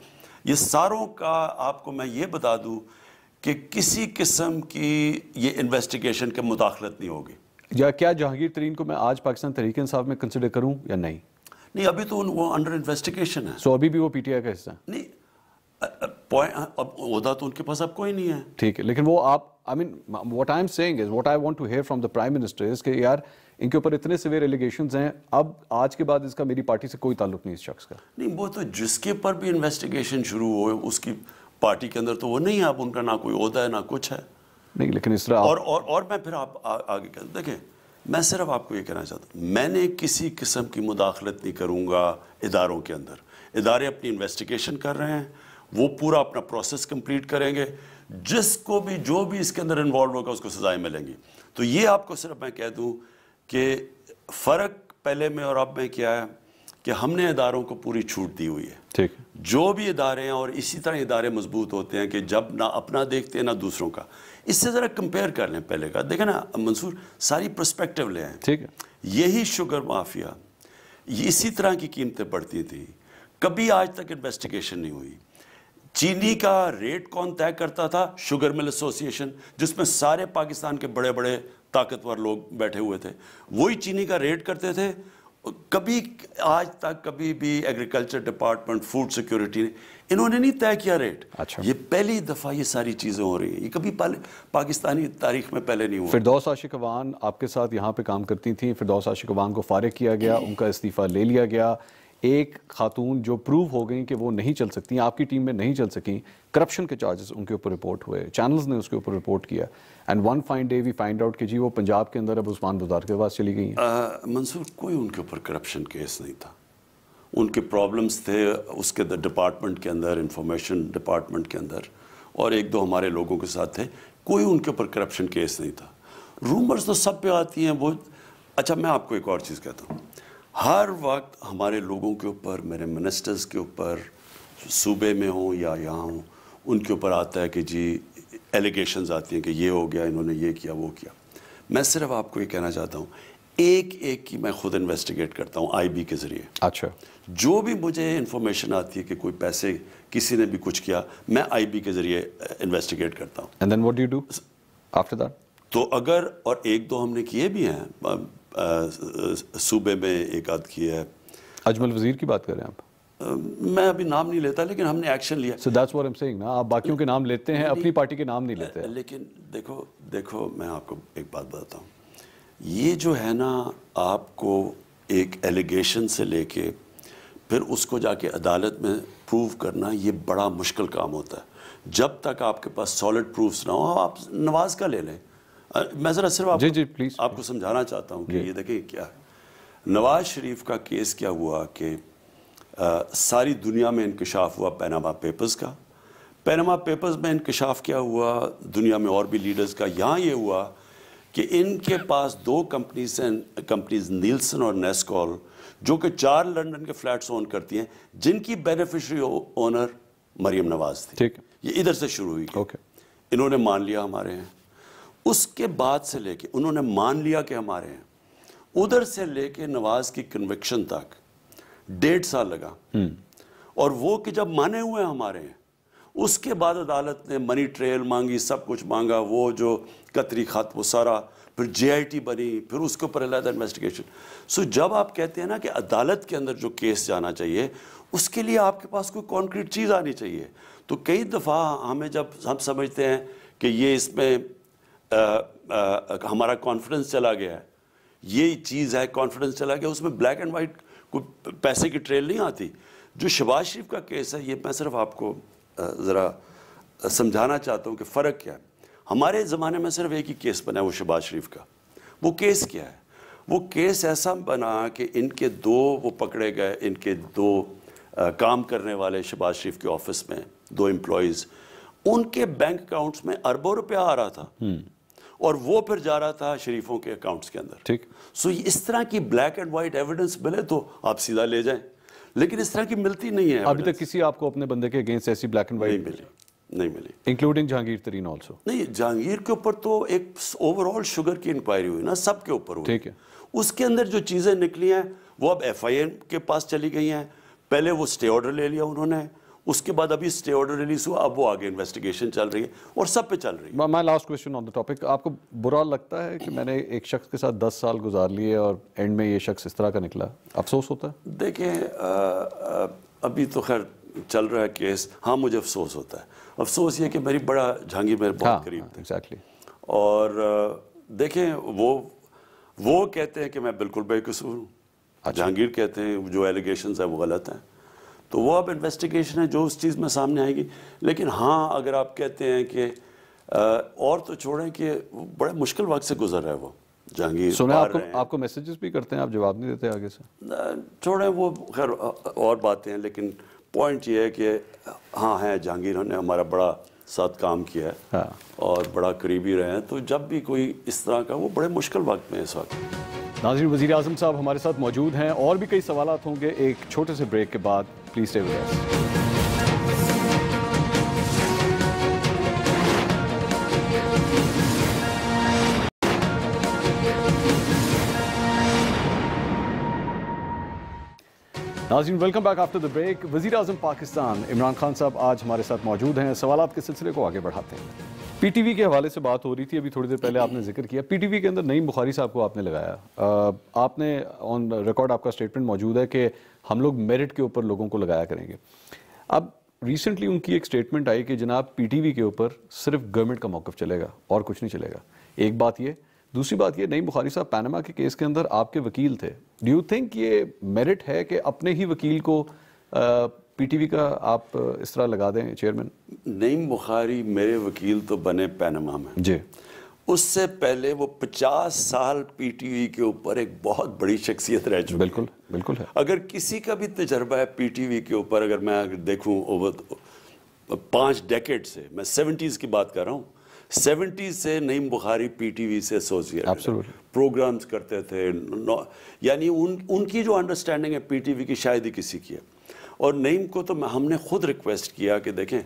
S2: ये सारों का आपको मैं ये बता दूँ कि किसी किस्म की ये इन्वेस्टिगेशन के मुदाखलत नहीं होगी
S1: या क्या जहांगीर तरीन को मैं आज पाकिस्तान तरीके इंसाफ में कंसिडर करूँ या नहीं
S2: नहीं अभी तो वो अंडर इन्वेस्टिगेशन है सो so, अभी भी वो पीटीआई का हिस्सा नहीं अब उदा तो उनके पास अब कोई नहीं है
S1: ठीक है लेकिन वो आप I mean what I am saying is what I want to hear from the prime minister is के यार इनके ऊपर इतने सिवियर एलिगेशन हैं अब आज के बाद इसका मेरी पार्टी से कोई ताल्लुक नहीं इस शख्स का
S2: नहीं वो तो जिसके पर भी इन्वेस्टिगेशन शुरू हो उसकी पार्टी के अंदर तो वो नहीं है अब उनका ना कोई ओहदा है ना कुछ है
S1: नहीं लेकिन इस तरह और,
S2: और, और मैं फिर आप आ, आगे कर देखें मैं सिर्फ आपको ये कहना चाहता हूँ मैंने किसी किस्म की मुदाखलत नहीं करूँगा इदारों के अंदर इदारे अपनी इन्वेस्टिगेशन कर रहे हैं वो पूरा अपना प्रोसेस कंप्लीट करेंगे जिसको भी जो भी इसके अंदर इन्वॉल्व होगा उसको सजाएं मिलेंगी तो ये आपको सिर्फ मैं कह दूँ कि फ़र्क पहले में और अब में क्या है कि हमने इदारों को पूरी छूट दी हुई है ठीक जो भी इदारे हैं और इसी तरह इदारे मजबूत होते हैं कि जब ना अपना देखते हैं ना दूसरों का इससे ज़रा कंपेयर कर लें पहले का देखें ना मंसूर सारी प्रस्पेक्टिव ले आए ठीक है यही शुगर माफिया ये इसी तरह की कीमतें बढ़ती थी कभी आज तक इन्वेस्टिगेशन नहीं हुई चीनी का रेट कौन तय करता था शुगर मिल एसोसिएशन जिसमें सारे पाकिस्तान के बड़े बड़े ताकतवर लोग बैठे हुए थे वही चीनी का रेट करते थे कभी आज तक कभी भी एग्रीकल्चर डिपार्टमेंट फूड सिक्योरिटी ने इन्होंने नहीं तय किया रेट अच्छा ये पहली दफ़ा ये सारी चीज़ें हो रही है ये कभी पाकिस्तानी तारीख में पहले नहीं हुआ
S1: फिरदौस आशिकवान आपके साथ यहाँ पे काम करती थी फिर फिरदौस आशिकवान को फारग किया गया हम्म। उनका इस्तीफ़ा ले लिया गया एक खातून जो प्रूव हो गई कि वो नहीं चल सकती आपकी टीम में नहीं चल सकी करप्शन के चार्जेस उनके ऊपर रिपोर्ट हुए चैनल्स ने उसके ऊपर रिपोर्ट किया and one fine day we find out कि जी वो पंजाब के अंदर अब उस्मान बुजार के पास चली गई
S2: मंसूर कोई उनके ऊपर करप्शन केस नहीं था उनके प्रॉब्लम्स थे उसके डिपार्टमेंट के अंदर इंफॉर्मेशन डिपार्टमेंट के अंदर और एक दो हमारे लोगों के साथ थे कोई उनके ऊपर करप्शन केस नहीं था रूमर्स तो सब पे आती हैं वो अच्छा मैं आपको एक और चीज़ कहता हूँ हर वक्त हमारे लोगों के ऊपर मेरे मिनिस्टर्स के ऊपर सूबे में हों या यहाँ हों उनके ऊपर आता है कि जी एलिगेशन आती हैं कि ये हो गया इन्होंने ये किया वो किया मैं सिर्फ आपको ये कहना चाहता हूँ एक एक की मैं खुद इन्वेस्टिगेट करता हूँ आईबी के ज़रिए अच्छा जो भी मुझे इन्फॉर्मेशन आती है कि कोई पैसे किसी ने भी कुछ किया मैं आईबी के जरिए इन्वेस्टिगेट करता हूँ
S1: and then what do do after that
S2: तो अगर और एक दो हमने किए भी हैं सूबे में एक आध किया है अजमल वजीर की बात करें आप मैं अभी नाम नहीं लेता लेकिन हमने एक्शन लिया
S1: so that's what I am ना आप बाकियों के नाम लेते हैं अपनी पार्टी के नाम नहीं लेते हैं
S2: लेकिन देखो देखो मैं आपको एक बात बताता हूँ ये जो है ना आपको एक एलिगेशन से लेके फिर उसको जाके अदालत में प्रूव करना ये बड़ा मुश्किल काम होता है जब तक आपके पास सॉलिड प्रूफ्स ना हो आप नवाज का ले लें मैं ज़रा सिर्फ आपको, जी जी प्लीज़ आपको समझाना चाहता हूँ कि ये देखिए क्या नवाज शरीफ का केस क्या हुआ कि सारी दुनिया में इंकशाफ हुआ पैनामा पेपर्स का पैनामा पेपर्स में इंकशाफ क्या हुआ दुनिया में और भी लीडर्स का यहाँ ये हुआ कि इनके पास दो कंपनीज कंपनीज नील्सन और नेस्कॉल जो कि चार लंदन के फ्लैट्स ओन करती हैं जिनकी बेनिफिशरी ओनर मरियम नवाज थी ठीक ये इधर से शुरू हुई ओके इन्होंने मान लिया हमारे हैं उसके बाद से लेके उन्होंने मान लिया कि हमारे हैं उधर से लेके नवाज की कन्विक्शन तक डेढ़ साल लगा हम्म। और वो कि जब माने हुए हमारे हैं उसके बाद अदालत ने मनी ट्रेल मांगी सब कुछ मांगा वो जो कतरी खत वो सारा फिर जेआईटी बनी फिर उसके ऊपर अलहदा इन्वेस्टिगेशन सो जब आप कहते हैं ना कि अदालत के अंदर जो केस जाना चाहिए उसके लिए आपके पास कोई कॉन्क्रीट चीज़ आनी चाहिए तो कई दफ़ा हमें जब हम समझते हैं कि ये इसमें आ, आ, हमारा कॉन्फिडेंस चला गया है ये चीज़ है कॉन्फिडेंस चला गया उसमें ब्लैक एंड वाइट कोई पैसे की ट्रेल नहीं आती जो शबाज शरीफ का केस है ये मैं सिर्फ आपको ज़रा समझाना चाहता हूँ कि फ़र्क क्या है हमारे ज़माने में सिर्फ एक ही केस बना है वो शहबाज शरीफ का वो केस क्या है वो केस ऐसा बना कि इनके दो वो पकड़े गए इनके दो आ, काम करने वाले शहबाज शरीफ के ऑफिस में दो एम्प्लॉयज़ उनके बैंक अकाउंट्स में अरबों रुपया आ रहा था हम्म। और वो फिर जा रहा था शरीफों के अकाउंट्स के अंदर ठीक सो so, इस तरह की ब्लैक एंड वाइट एविडेंस मिले तो आप सीधा ले जाएं लेकिन इस तरह की मिलती नहीं है अभी तक किसी आपको अपने बंदे के अगेंस्ट ऐसी ब्लैक एंड वाइट मिली नहीं मिली इंक्लूडिंग जहांगीर तरीन ऑल्सो नहीं जहांगीर के ऊपर तो एक ओवरऑल शुगर की इंक्वायरी हुई ना सबके ऊपर हुई ठीक है उसके अंदर जो चीज़ें निकली हैं वो अब एफ के पास चली गई हैं पहले वो स्टे ऑर्डर ले लिया उन्होंने उसके बाद अभी स्टे ऑर्डर रिलीज हुआ अब वो आगे इन्वेस्टिगेशन चल रही है और सब पे चल रही है my last
S1: question on the topic आपको बुरा लगता है कि मैंने एक शख्स के साथ दस साल गुजार लिए और एंड में ये शख्स इस तरह का निकला अफसोस होता है
S2: देखिए अभी तो खैर चल रहा है केस हाँ मुझे अफसोस होता है अफसोस ये कि मेरी बड़ा झांगी मेरे बहुत हाँ, करीब थे एग्जैक्टली exactly. और देखें वो वो कहते हैं कि मैं बिल्कुल बेकसूर हूँ अच्छा। जहांगीर कहते हैं जो एलिगेशन है वो गलत हैं तो वो अब इन्वेस्टिगेशन है जो उस चीज़ में सामने आएगी लेकिन हाँ अगर आप कहते हैं कि और तो छोड़ें कि बड़े मुश्किल वक्त से गुजर रहा है वो जहांगीर सुना आपको
S1: आपको मैसेजेस भी करते हैं आप जवाब नहीं देते आगे से
S2: छोड़ें वो खैर और बातें हैं लेकिन पॉइंट ये है कि हाँ हैं जहांगीर ने हमारा बड़ा साथ काम किया है हाँ। और बड़ा करीबी रहे हैं तो जब भी कोई इस तरह का वो बड़े मुश्किल वक्त में इस वक्त नाजिर वजी अजम
S1: साहब हमारे साथ मौजूद हैं और भी कई सवाल होंगे एक छोटे से ब्रेक के बाद प्लीज़ स्टे नाजीन welcome back after the break वजीर अजम पाकिस्तान इमरान खान साहब आज हमारे साथ मौजूद हैं सवाल के सिलसिले को आगे बढ़ाते हैं पीटीवी के हवाले से बात हो रही थी अभी थोड़ी देर पहले आपने जिक्र किया पीटीवी के अंदर नईम बुखारी साहब को आपने लगाया आपने ऑन रिकॉर्ड आपका स्टेटमेंट मौजूद है कि हम लोग मेरिट के ऊपर लोगों को लगाया करेंगे अब रिसेंटली उनकी एक स्टेटमेंट आई कि जनाब पीटीवी के ऊपर सिर्फ गवर्नमेंट का मौकफ चलेगा और कुछ नहीं चलेगा एक बात ये दूसरी बात ये नई बुखारी साहब पैनमा के केस के अंदर आपके वकील थे डू यू थिंक ये मेरिट है कि अपने ही वकील को पीटीवी का आप इस तरह लगा दें चेयरमैन
S2: नईम बुखारी मेरे वकील तो बने पैनमा में जी उससे पहले वो 50 साल पीटीवी के ऊपर एक बहुत बड़ी शख्सियत रह चुकी बिल्कुल बिल्कुल है अगर किसी का भी तजर्बा है पीटीवी के ऊपर अगर मैं देखूँ पाँच डेकेट से मैं सेवेंटीज़ की बात कर रहा हूँ सेवेंटी से नईम बुखारी पीटीवी से एसोसिएट प्रोग्राम्स करते थे यानी उन उनकी जो अंडरस्टैंडिंग है पीटीवी की शायद ही किसी की है और नईम को तो हमने खुद रिक्वेस्ट किया कि देखें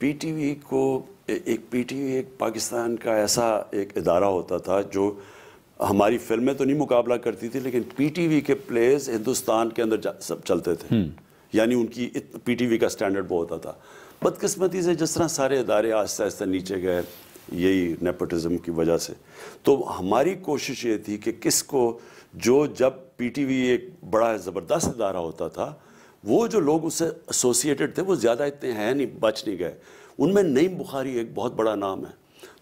S2: पीटीवी को एक पीटीवी एक पाकिस्तान का ऐसा एक अदारा होता था जो हमारी फिल्में तो नहीं मुकाबला करती थी लेकिन पीटीवी के प्लेस हिंदुस्तान के अंदर सब चलते थे हम्म। यानी उनकी पीटीवी का स्टैंडर्ड वो होता था बदकस्मती से जिस तरह सारे इदारे आहिस्ता आहिस्ता नीचे गए यही नेपोटिज्म की वजह से तो हमारी कोशिश ये थी कि किसको जो जब पीटीवी एक बड़ा ज़बरदस्त इदारा होता था वो जो लोग उससे एसोसिएटेड थे वो ज़्यादा इतने हैं नहीं बच नहीं गए उनमें नईम बुखारी एक बहुत बड़ा नाम है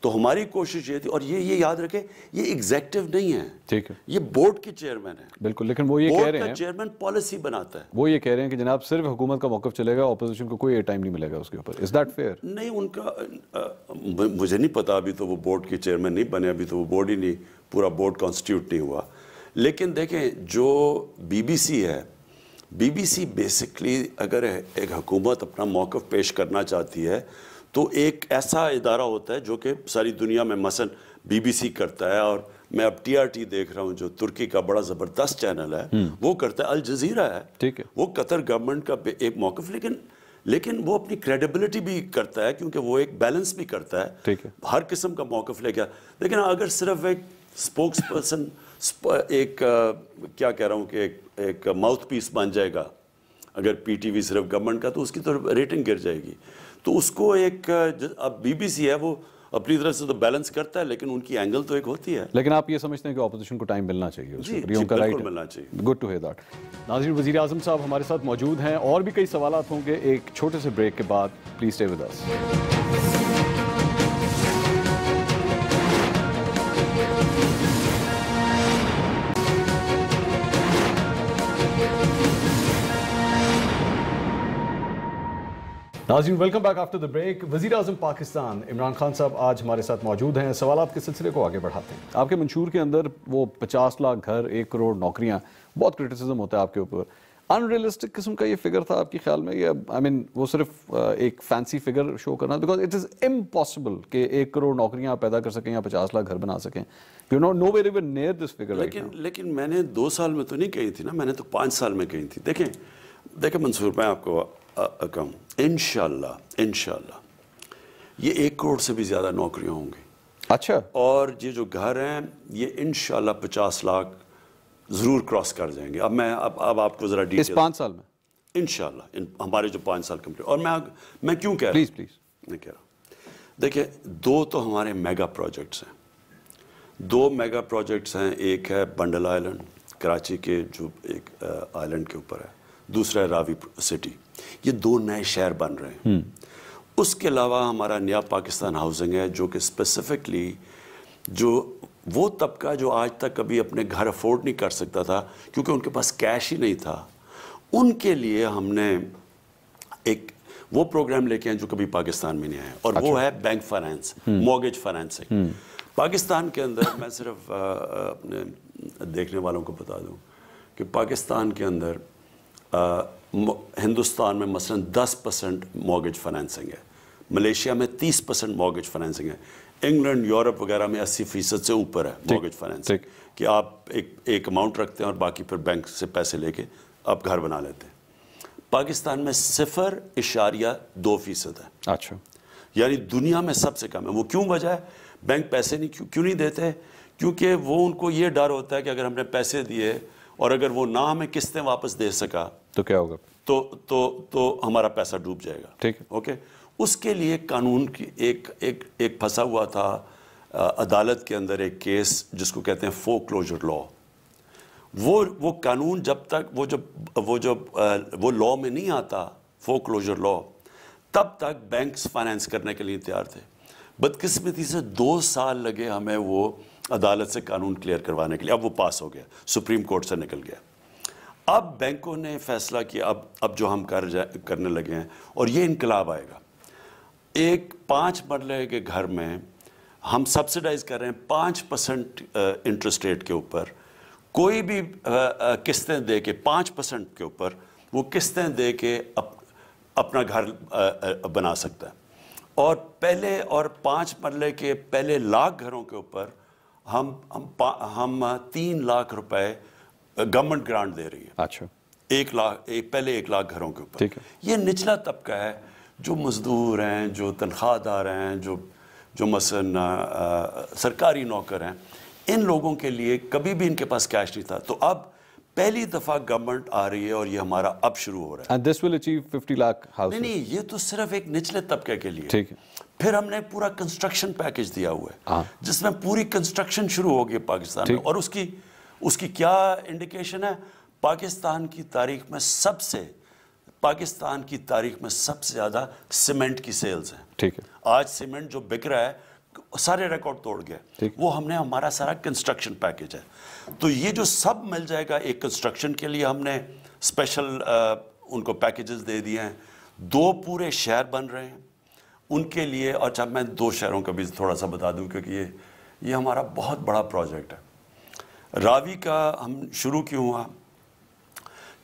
S2: तो हमारी कोशिश ये थी और ये ये याद रखें ये एग्जेक्टिव नहीं है ठीक है ये बोर्ड के चेयरमैन है
S1: बिल्कुल लेकिन वो ये कह रहे हैं
S2: चेयरमैन पॉलिसी बनाता है
S1: वो ये कह रहे हैं कि जनाब सिर्फ हुकूमत का मौकफ चलेगा अपोजिशन को कोई टाइम नहीं मिलेगा उसके ऊपर इज दैट फेयर
S2: नहीं उनका आ, मुझे नहीं पता अभी तो वो बोर्ड के चेयरमैन नहीं बने अभी तो वो बोर्ड ही नहीं पूरा बोर्ड कॉन्स्टिट्यूट नहीं हुआ लेकिन देखें जो बी है बी बेसिकली अगर एक हुकूमत अपना मौक़ पेश करना चाहती है तो एक ऐसा इदारा होता है जो कि सारी दुनिया में मसन बीबीसी करता है और मैं अब टीआरटी देख रहा हूँ जो तुर्की का बड़ा ज़बरदस्त चैनल है हम्म। वो करता है अल जजीरा है ठीक है वो कतर गवर्नमेंट का एक मौक़ लेकिन लेकिन वो अपनी क्रेडिबिलिटी भी करता है क्योंकि वो एक बैलेंस भी करता है ठीक है हर किस्म का मौक़ गया लेकिन अगर सिर्फ एक स्पोक्स पर्सन एक आ, क्या कह रहा हूँ कि एक, एक माउथ पीस बन जाएगा अगर पीटीवी सिर्फ गवर्नमेंट का तो उसकी तो रेटिंग गिर जाएगी तो उसको एक अब बीबीसी है वो अपनी तरफ से तो बैलेंस करता है लेकिन उनकी एंगल तो एक होती है
S1: लेकिन आप ये समझते हैं कि ऑपोजिशन को टाइम मिलना चाहिए राइट मिलना चाहिए गुड टू हेयर दैट नाजिर वजी अजम साहब हमारे साथ मौजूद हैं और भी कई सवाल होंगे एक छोटे से ब्रेक के बाद प्लीज स्टे विद अस नाजीन welcome back after the break वजी अजम पाकिस्तान इमरान खान साहब आज हमारे साथ मौजूद हैं सवाल आपके सिलसिले को आगे बढ़ाते हैं आपके मंशूर के अंदर वो पचास लाख घर एक करोड़ नौकरियाँ बहुत क्रिटिसिज्म होता है आपके ऊपर अनरियलिस्टिक किस्म का ये फिगर था आपके ख्याल में या आई I मीन mean, वो सिर्फ एक फैंसी फिगर शो करना बिकॉज इट इज़ इम्पॉसिबल कि एक करोड़ नौकरियां आप पैदा कर सकें या पचास लाख घर बना सकें you know nowhere even near this figure लेकिन
S2: लेकिन मैंने दो साल में तो नहीं कही थी ना मैंने तो पाँच साल में कही थी देखें देखें मंसूर मैं आपको अकाउंट इनशाला इनशाला ये एक करोड़ से भी ज़्यादा नौकरियाँ होंगी अच्छा और ये जो घर हैं ये इन पचास लाख ज़रूर क्रॉस कर जाएंगे अब मैं अब अब आपको ज़रा डी पाँच साल में इनशाला इन, हमारे जो पाँच साल कम्प्लीट और मैं मैं क्यों कह रहा प्लीज़ प्लीज़ मैं कह रहा हूँ देखिए दो तो हमारे मेगा प्रोजेक्ट्स हैं दो मेगा प्रोजेक्ट्स हैं एक है बंडल आइलैंड कराची के जो एक आइलैंड के ऊपर है दूसरा है रावी सिटी ये दो नए शहर बन रहे हैं हम्म। उसके अलावा हमारा नया पाकिस्तान हाउसिंग है जो कि स्पेसिफिकली जो वो तबका जो आज तक कभी अपने घर अफोर्ड नहीं कर सकता था क्योंकि उनके पास कैश ही नहीं था उनके लिए हमने एक वो प्रोग्राम लेके आए जो कभी पाकिस्तान में नहीं आया और अच्छा। वो है bank finance mortgage financing Pakistan के अंदर मैं सिर्फ आ, अपने देखने वालों को बता दूं कि पाकिस्तान के अंदर आ, हिंदुस्तान में मसलन 10 परसेंट मॉर्गेज फाइनेंसिंग है मलेशिया में 30 परसेंट मॉर्गेज फाइनेंसिंग है इंग्लैंड यूरोप वगैरह में 80 फीसद से ऊपर है मॉर्गेज फाइनेंसिंग कि आप एक एक अमाउंट रखते हैं और बाकी फिर बैंक से पैसे लेके आप घर बना लेते हैं पाकिस्तान में सिफर इशारिया दो फीसद है अच्छा यानी दुनिया में सबसे कम है वो क्यों वजह है बैंक पैसे नहीं क्यों क्यों नहीं देते क्योंकि वो उनको ये डर होता है कि अगर हमने पैसे दिए और अगर वो ना हमें किस्तें वापस दे सका तो क्या होगा तो तो तो हमारा पैसा डूब जाएगा ठीक है ओके उसके लिए कानून की एक एक एक फंसा हुआ था आ, अदालत के अंदर एक केस जिसको कहते हैं फो क्लोजर लॉ वो वो कानून जब तक वो जब वो जब आ, वो लॉ में नहीं आता फो क्लोजर लॉ तब तक बैंक्स फाइनेंस करने के लिए तैयार थे बदकिस्मती से दो साल लगे हमें वो अदालत से कानून क्लियर करवाने के लिए अब वो पास हो गया सुप्रीम कोर्ट से निकल गया अब बैंकों ने फैसला किया अब अब जो हम कर करने लगे हैं और ये इनकलाब आएगा एक पाँच मरले के घर में हम सब्सिडाइज कर रहे हैं पाँच परसेंट इंटरेस्ट रेट के ऊपर कोई भी किस्तें दे के पाँच परसेंट के ऊपर वो किस्तें दे के अप, अपना घर बना सकता है और पहले और पाँच मरले के पहले लाख घरों के ऊपर हम हम हम तीन लाख रुपए गवर्नमेंट ग्रांट दे रही है अच्छा एक लाख एक पहले एक लाख घरों के ऊपर ये निचला तबका है जो मजदूर हैं जो तनख्वाहदार हैं जो जो मसन सरकारी नौकर हैं इन लोगों के लिए कभी भी इनके पास कैश नहीं था तो अब पहली दफा गवर्नमेंट आ रही है और ये हमारा अब शुरू हो रहा है this will achieve 50 lakh house नहीं नहीं ये तो सिर्फ एक निचले तबके के लिए ठीक है फिर हमने पूरा कंस्ट्रक्शन पैकेज दिया हुआ है हाँ। जिसमें पूरी कंस्ट्रक्शन शुरू होगी पाकिस्तान में और उसकी उसकी क्या इंडिकेशन है पाकिस्तान की तारीख में सबसे पाकिस्तान की तारीख में सबसे ज़्यादा सीमेंट की सेल्स है ठीक है आज सीमेंट जो बिक रहा है सारे रिकॉर्ड तोड़ गए वो हमने हमारा सारा कंस्ट्रक्शन पैकेज है तो ये जो सब मिल जाएगा एक कंस्ट्रक्शन के लिए हमने स्पेशल uh, उनको पैकेजेस दे दिए हैं दो पूरे शहर बन रहे हैं उनके लिए और अच्छा मैं दो शहरों का भी थोड़ा सा बता दूं क्योंकि ये ये हमारा बहुत बड़ा प्रोजेक्ट है रावी का हम शुरू क्यों हुआ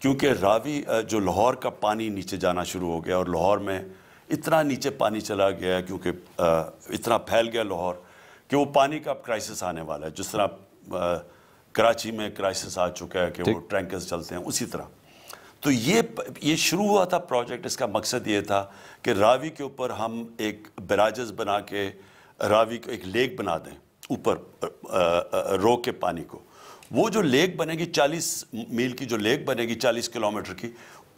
S2: क्योंकि रावी uh, जो लाहौर का पानी नीचे जाना शुरू हो गया और लाहौर में इतना नीचे पानी चला गया क्योंकि uh, इतना फैल गया लाहौर कि वो पानी का अब क्राइसिस आने वाला है जिस तरह कराची में क्राइसिस आ चुका है कि वो ट्रैंकर्स चलते हैं उसी तरह तो ये ये शुरू हुआ था प्रोजेक्ट इसका मकसद ये था कि रावी के ऊपर हम एक बराजस बना के रावी को एक लेक बना दें ऊपर रोक के पानी को वो जो लेक बनेगी 40 मील की जो लेक बनेगी 40 किलोमीटर की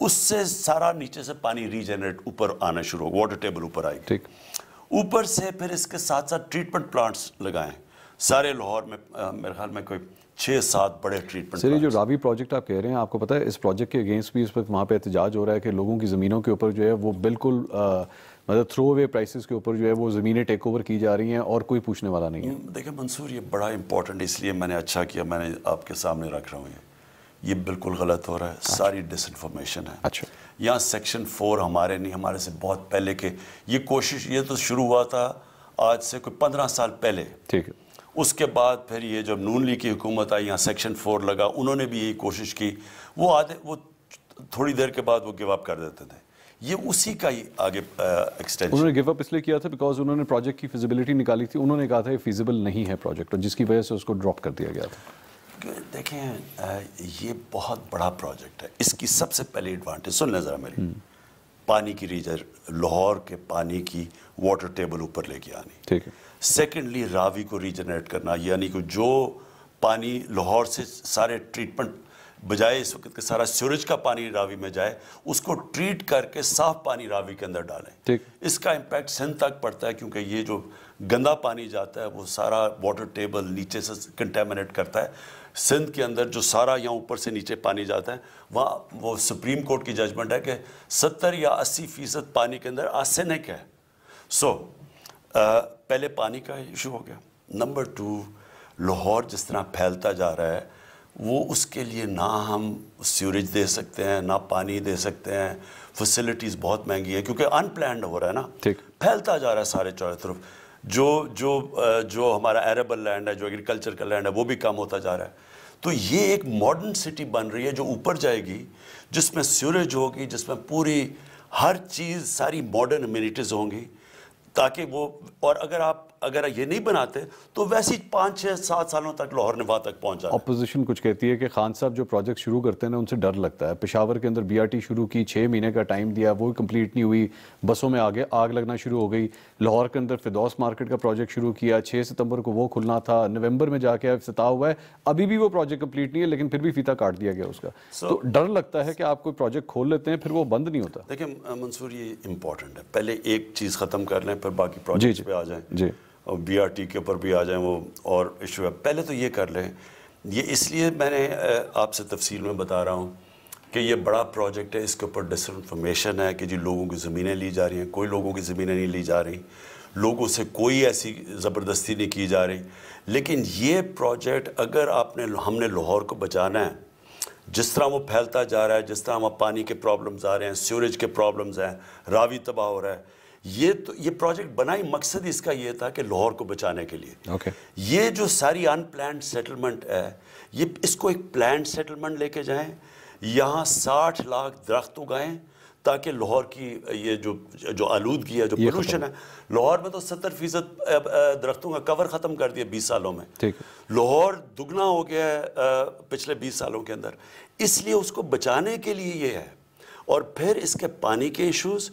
S2: उससे सारा नीचे से पानी रीजनरेट ऊपर आना शुरू होगा वाटर टेबल ऊपर आएगी ठीक ऊपर से फिर इसके साथ साथ ट्रीटमेंट प्लांट्स लगाएं सारे लाहौर में आ, मेरे ख्याल में कोई छः सात बड़े ट्रीटमेंट सर जो
S1: रावी प्रोजेक्ट आप कह रहे हैं आपको पता है इस प्रोजेक्ट के अगेंस्ट भी इस वक्त वहाँ पे एहतजाज हो रहा है कि लोगों की ज़मीनों के ऊपर जो है वो बिल्कुल मतलब थ्रो अवे प्राइसेस के ऊपर जो है वो ज़मीनें टेक ओवर की जा रही हैं और कोई पूछने वाला नहीं
S2: है हम्म, देखिए मंसूर ये बड़ा इंपॉर्टेंट इसलिए मैंने अच्छा किया मैंने आपके सामने रख रहा हूँ ये ये बिल्कुल गलत हो रहा है अच्छा। सारी डिसइंफॉर्मेशन है अच्छा यहाँ सेक्शन फोर हमारे नहीं हमारे से बहुत पहले के ये कोशिश ये तो शुरू हुआ था आज से कोई पंद्रह साल पहले ठीक है उसके बाद फिर ये जब नून लीग की हुकूमत आई यहाँ सेक्शन फोर लगा उन्होंने भी यही कोशिश की वो आधे वो थोड़ी देर के बाद वो गिवअप कर देते थे ये उसी का ही आगे एक्सटेंशन उन्होंने
S1: गिव अप इसलिए किया था बिकॉज उन्होंने प्रोजेक्ट की फिजिबिलिटी निकाली थी उन्होंने कहा था ये फिजिबल नहीं है प्रोजेक्ट और जिसकी वजह से उसको ड्रॉप कर दिया गया
S2: था देखें ये बहुत बड़ा प्रोजेक्ट है इसकी सबसे पहली एडवांटेज सुन नजर मेरी हम्म। पानी की रीजर लाहौर के पानी की वाटर टेबल ऊपर लेके आनी ठीक है सेकेंडली रावी को रीजनरेट करना यानी कि जो पानी लाहौर से सारे ट्रीटमेंट बजाय इस वक्त के सारा सूरज का पानी रावी में जाए उसको ट्रीट करके साफ पानी रावी के अंदर डालें इसका इम्पैक्ट सिंध तक पड़ता है क्योंकि ये जो गंदा पानी जाता है वो सारा वाटर टेबल नीचे से कंटेमिनेट करता है सिंध के अंदर जो सारा यहाँ ऊपर से नीचे पानी जाता है वहाँ वो सुप्रीम कोर्ट की जजमेंट है कि सत्तर या अस्सी फीसद पानी के अंदर आसेनिक है सो so, पहले पानी का इशू हो गया नंबर टू लाहौर जिस तरह फैलता जा रहा है वो उसके लिए ना हम सीवरेज दे सकते हैं ना पानी दे सकते हैं फैसिलिटीज़ बहुत महंगी हैं क्योंकि अनप्लैंड हो रहा है ना ठीक फैलता जा रहा है सारे चारों तरफ जो जो जो हमारा एरेबल लैंड है जो एग्रीकल्चर का लैंड है वो भी कम होता जा रहा है तो ये एक मॉडर्न सिटी बन रही है जो ऊपर जाएगी जिसमें सीवरेज होगी जिसमें पूरी हर चीज़ सारी मॉडर्न इम्यूनिटीज़ होंगी ताकि वो और अगर आप अगर ये नहीं बनाते तो वैसे ही पाँच छः सात सालों तक लाहौर ने वहाँ तक पहुँचा
S1: अपोजिशन कुछ कहती है कि खान साहब जो प्रोजेक्ट शुरू करते हैं उनसे डर लगता है पेशावर के अंदर बी शुरू की छः महीने का टाइम दिया वो कम्प्लीट नहीं हुई बसों में आगे आग लगना शुरू हो गई लाहौर के अंदर फिदौस मार्केट का प्रोजेक्ट शुरू किया छः सितंबर को वो खुलना था नवंबर में जाके अफ्ताह हुआ है अभी भी वो प्रोजेक्ट कम्प्लीट नहीं है लेकिन फिर भी फीता काट दिया गया उसका तो डर लगता है कि आप कोई प्रोजेक्ट खोल लेते हैं फिर वो बंद नहीं होता
S2: देखिए मंसूर ये इंपॉर्टेंट है पहले एक चीज़ ख़त्म कर लें फिर बाकी प्रोजेक्ट पे आ जाए जी और टी के ऊपर भी आ जाएँ वो और इशू है पहले तो ये कर लें ये इसलिए मैंने आपसे तफसील में बता रहा हूँ कि ये बड़ा प्रोजेक्ट है इसके ऊपर डिसइंफॉर्मेशन है कि जी लोगों की ज़मीनें ली जा रही हैं कोई लोगों की ज़मीनें नहीं ली जा रही लोगों से कोई ऐसी ज़बरदस्ती नहीं की जा रही लेकिन ये प्रोजेक्ट अगर आपने हमने लाहौर को बचाना है जिस तरह वो फैलता जा रहा है जिस तरह हम पानी के प्रॉब्लम्स आ रहे हैं सीवरेज के प्रॉब्लम्स हैं रावी तबाह हो रहा है ये तो ये प्रोजेक्ट बनाई मकसद इसका ये था कि लाहौर को बचाने के लिए okay. ये जो सारी अनप्लान सेटलमेंट है ये इसको एक प्लान सेटलमेंट लेके जाएं यहाँ साठ लाख दरख्त उगाएं ताकि लाहौर की ये जो जो आलूदगी है जो पोल्यूशन है लाहौर में तो सत्तर फीसद दरख्तों का कवर ख़त्म कर दिया बीस सालों में लाहौर दुगना हो गया है पिछले बीस सालों के अंदर इसलिए उसको बचाने के लिए ये है और फिर इसके पानी के इश्यूज़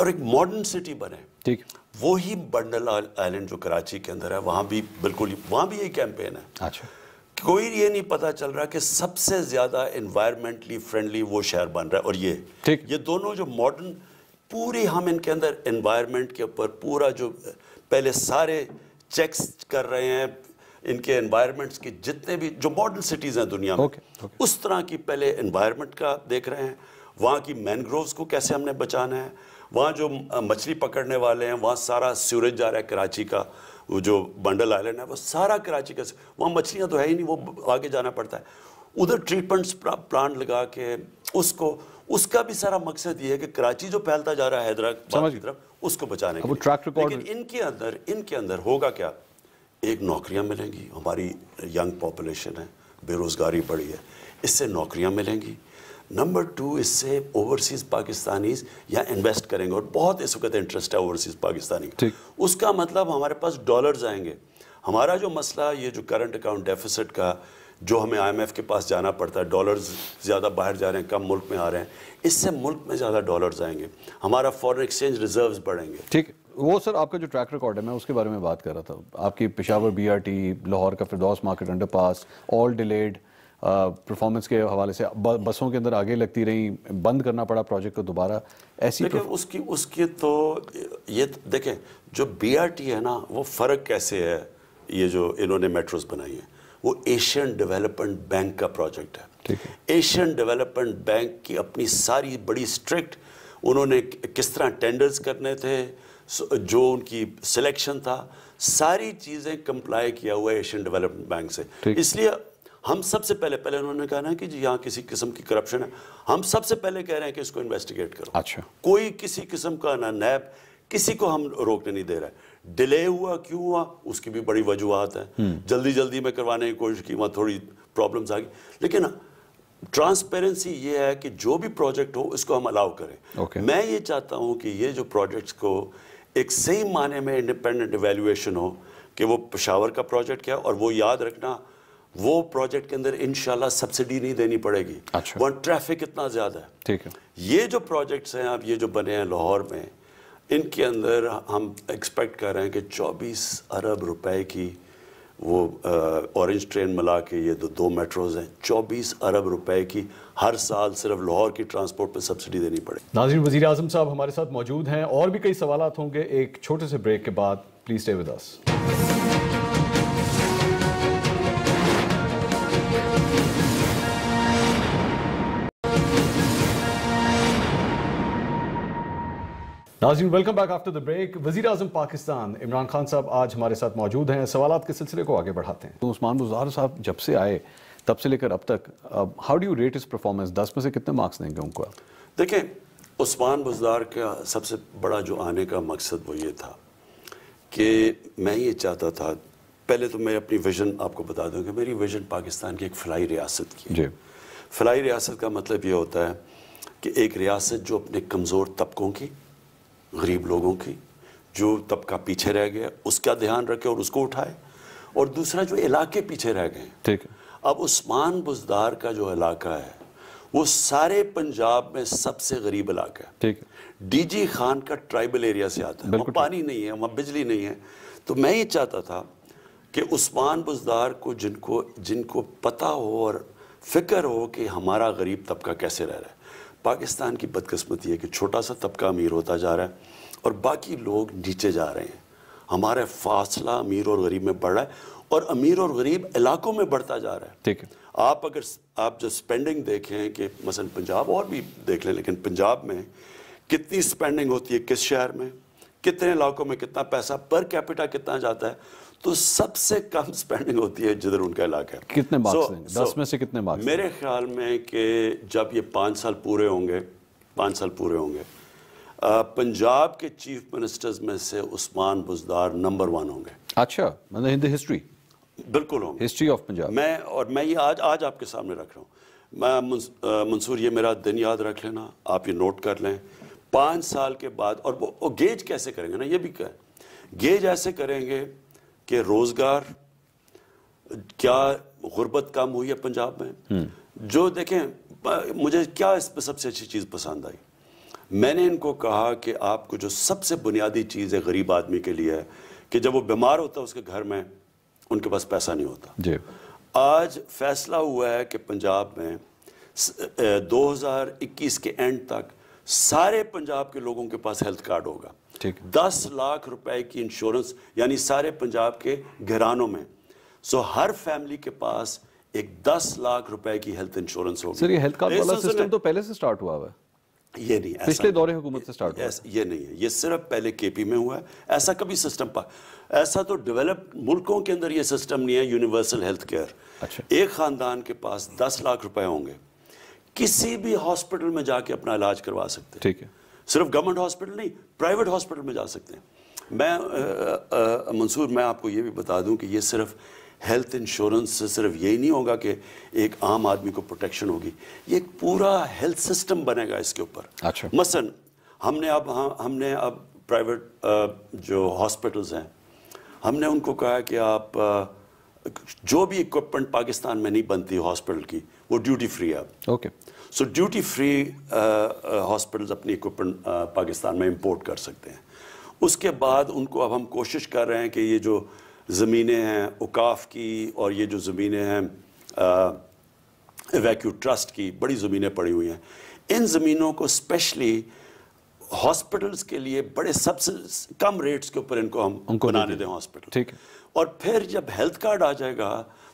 S2: और एक मॉडर्न सिटी बने ठीक वो ही बंडल आइलैंड जो कराची के अंदर है वहाँ भी बिल्कुल वहाँ भी यही कैंपेन है अच्छा कोई ये नहीं पता चल रहा कि सबसे ज़्यादा इन्वायरमेंटली फ्रेंडली वो शहर बन रहा है और ये ठीक ये दोनों जो मॉडर्न पूरी हम इनके अंदर इन्वायरमेंट के ऊपर पूरा जो पहले सारे चेक्स कर रहे हैं इनके इन्वायरमेंट्स के जितने भी जो मॉडर्न सिटीज़ हैं दुनिया में ओके, ओके। उस तरह की पहले इन्वायरमेंट का देख रहे हैं वहाँ की मैनग्रोव्स को कैसे हमने बचाना है वहाँ जो मछली पकड़ने वाले हैं वहाँ सारा सूरज जा रहा है कराची का वो जो बंडल आइलैंड है वो सारा कराची का वहाँ मछलियाँ तो है ही नहीं वो आगे जाना पड़ता है उधर ट्रीटमेंट्स प्लांट लगा के उसको उसका भी सारा मकसद ये है कि कराची जो फैलता जा रहा है हैदराबाद की तरफ उसको बचाने के लिए लेकिन इनके अंदर इनके अंदर होगा क्या एक नौकरियाँ मिलेंगी हमारी यंग पॉपुलेशन है बेरोज़गारी बढ़ी है इससे नौकरियाँ मिलेंगी नंबर टू इससे ओवरसीज़ पाकिस्तानीज यहाँ इन्वेस्ट करेंगे और बहुत इस वक्त इंटरेस्ट है ओवरसीज़ पाकिस्तानी का उसका मतलब हमारे पास डॉलर्स आएंगे हमारा जो मसला ये जो करंट अकाउंट डेफिसिट का जो हमें आईएमएफ के पास जाना पड़ता है डॉलर्स ज़्यादा बाहर जा रहे हैं कम मुल्क में आ रहे हैं इससे मुल्क में ज़्यादा डॉलर्स आएंगे हमारा फॉरन एक्सचेंज रिजर्व बढ़ेंगे
S1: ठीक वो सर आपका जो ट्रैक रिकॉर्ड है मैं उसके बारे में बात कर रहा था आपकी पिशावर बीआरटी लाहौर का Firdous market underpass all delayed performance के हवाले से ब, बसों के अंदर आगे लगती रही बंद करना पड़ा प्रोजेक्ट को दोबारा ऐसी लेकिन
S2: उसकी उसकी तो ये देखें जो बीआरटी है ना वो फ़र्क कैसे है ये जो इन्होंने मेट्रोज बनाई है वो एशियन डेवलपमेंट बैंक का प्रोजेक्ट है एशियन डेवलपमेंट बैंक की अपनी सारी बड़ी स्ट्रिक्ट उन्होंने किस तरह टेंडर्स करने थे जो उनकी सिलेक्शन था सारी चीज़ें कंप्लाई किया हुआ है एशियन डेवलपमेंट बैंक से इसलिए हम सबसे पहले पहले उन्होंने कहा ना कि जी यहाँ किसी किस्म की करप्शन है हम सबसे पहले कह रहे हैं कि इसको इन्वेस्टिगेट करो अच्छा कोई किसी किस्म का ना नैब किसी को हम रोकने नहीं दे रहे डिले हुआ क्यों हुआ उसकी भी बड़ी वजूहत है हम्म। जल्दी जल्दी में करवाने की कोशिश की वहाँ थोड़ी प्रॉब्लम्स आ गई लेकिन ट्रांसपेरेंसी ये है कि जो भी प्रोजेक्ट हो उसको हम अलाउ करें okay. मैं ये चाहता हूँ कि ये जो प्रोजेक्ट्स को एक सही माने में इंडिपेंडेंट एवेल्यूएशन हो कि वो पेशावर का प्रोजेक्ट क्या है और वो याद रखना वो प्रोजेक्ट के अंदर इनशाला सब्सिडी नहीं देनी पड़ेगी अच्छा। वहाँ ट्रैफिक इतना ज़्यादा है ठीक है ये जो प्रोजेक्ट्स हैं आप ये जो बने हैं लाहौर में इनके अंदर हम एक्सपेक्ट कर रहे हैं कि 24 अरब रुपए की वो ऑरेंज ट्रेन मिला के ये दो दो मेट्रोज हैं 24 अरब रुपए की हर साल सिर्फ लाहौर की ट्रांसपोर्ट पर सब्सिडी देनी पड़ेगी
S1: नाजिर वजी अजम साहब हमारे साथ मौजूद हैं और भी कई सवाल होंगे एक छोटे से ब्रेक के बाद प्लीज़ स्टे विद अस नाजीन welcome back after the break वजी अजम पाकिस्तान इमरान खान साहब आज हमारे साथ मौजूद हैं सवाल के सिलसिले को आगे बढ़ाते हैं तो उस्मान बुजार साहब जब से आए तब से लेकर अब तक हाउ डू रेट इस परफॉर्मेंस दस में से कितने मार्क्स देंगे उनको आप
S2: देखें उस्मान बुजार का सबसे बड़ा जो आने का मकसद वो ये था कि मैं ये चाहता था पहले तो मैं अपनी विजन आपको बता दूँ कि मेरी विजन पाकिस्तान की एक फलाई रियासत की जी फलाई रियासत का मतलब ये होता है कि एक रियासत जो अपने कमज़ोर तबकों की गरीब लोगों की जो तबका पीछे रह गया उसका ध्यान रखे और उसको उठाए और दूसरा जो इलाके पीछे रह गए ठीक है अब उस्मान बुजदार का जो इलाका है वो सारे पंजाब में सबसे गरीब इलाका है ठीक है डीजी खान का ट्राइबल एरिया से आता है वहाँ पानी नहीं है वहाँ बिजली नहीं है तो मैं ये चाहता था कि उस्मान बुजदार को जिनको जिनको पता हो और फिक्र हो कि हमारा गरीब तबका कैसे रह रहा है पाकिस्तान की बदकस्मती है कि छोटा सा तबका अमीर होता जा रहा है और बाकी लोग नीचे जा रहे हैं हमारा फासला अमीर और गरीब में बढ़ रहा है और अमीर और गरीब इलाकों में बढ़ता जा रहा है ठीक है आप अगर आप जो स्पेंडिंग देखें कि मसलन पंजाब और भी देख लें लेकिन पंजाब में कितनी स्पेंडिंग होती है किस शहर में कितने इलाकों में कितना पैसा पर कैपिटा कितना जाता है तो सबसे कम स्पेंडिंग होती है जिधर उनका इलाका है कितने so, so, दस में
S1: से कितने मेरे
S2: ख्याल में कि जब ये पाँच साल पूरे होंगे पाँच साल पूरे होंगे पंजाब के चीफ मिनिस्टर्स में से उस्मान बुजदार नंबर वन होंगे
S1: अच्छा मतलब इन द हिस्ट्री बिल्कुल होंगे हिस्ट्री ऑफ पंजाब
S2: मैं और मैं ये आज आज आपके सामने रख रहा हूँ मैं मंसूर ये मेरा दिन याद रख लेना आप ये नोट कर लें पाँच साल के बाद और वो गेज कैसे करेंगे ना ये भी कहें गेज ऐसे करेंगे कि रोज़गार क्या गुर्बत कम हुई है पंजाब में हम्म। जो देखें मुझे क्या इस पर सबसे अच्छी चीज़ पसंद आई मैंने इनको कहा कि आपको जो सबसे बुनियादी चीज़ है गरीब आदमी के लिए है कि जब वो बीमार होता है उसके घर में उनके पास पैसा नहीं होता जी आज फैसला हुआ है कि पंजाब में 2021 के एंड तक सारे पंजाब के लोगों के पास हेल्थ कार्ड होगा ठीक दस लाख रुपए की इंश्योरेंस यानी सारे पंजाब के घरानों में सो हर फैमिली के पास एक दस लाख रुपए की हेल्थ इंश्योरेंस होगी सर ये हेल्थ कार्ड वाला सिस्टम तो
S1: पहले से स्टार्ट हुआ है
S2: ये नहीं पिछले दौरे हुकूमत से स्टार्ट हुआ ये नहीं है ये सिर्फ पहले केपी में हुआ है ऐसा कभी सिस्टम पा ऐसा तो डेवलप मुल्कों के अंदर ये सिस्टम नहीं है यूनिवर्सल हेल्थ केयर अच्छा एक ख़ानदान के पास दस लाख रुपए होंगे किसी भी हॉस्पिटल में जाके अपना इलाज करवा सकते हैं ठीक है सिर्फ गवर्नमेंट हॉस्पिटल नहीं प्राइवेट हॉस्पिटल में जा सकते हैं मैं मंसूर मैं आपको ये भी बता दूं कि ये सिर्फ हेल्थ इंश्योरेंस से सिर्फ यही नहीं होगा कि एक आम आदमी को प्रोटेक्शन होगी ये एक पूरा हेल्थ सिस्टम बनेगा इसके ऊपर अच्छा मसन हमने अब हम, हाँ, हमने अब प्राइवेट जो हॉस्पिटल्स हैं हमने उनको कहा कि आप जो भी इक्विपमेंट पाकिस्तान में नहीं बनती हॉस्पिटल की वो ड्यूटी फ्री है okay so duty free hospitals अपनी इक्विपमेंट uh, पाकिस्तान में इंपोर्ट कर सकते हैं उसके बाद उनको अब हम कोशिश कर रहे हैं कि ये जो ज़मीनें हैं उकाफ की और ये जो ज़मीनें हैं वैक्यू uh, ट्रस्ट की बड़ी ज़मीनें पड़ी हुई हैं इन ज़मीनों को स्पेशली हॉस्पिटल्स के लिए बड़े सबसे कम रेट्स के ऊपर इनको हम उनको बनाने दें हॉस्पिटल ठीक है और फिर जब हेल्थ कार्ड आ जाएगा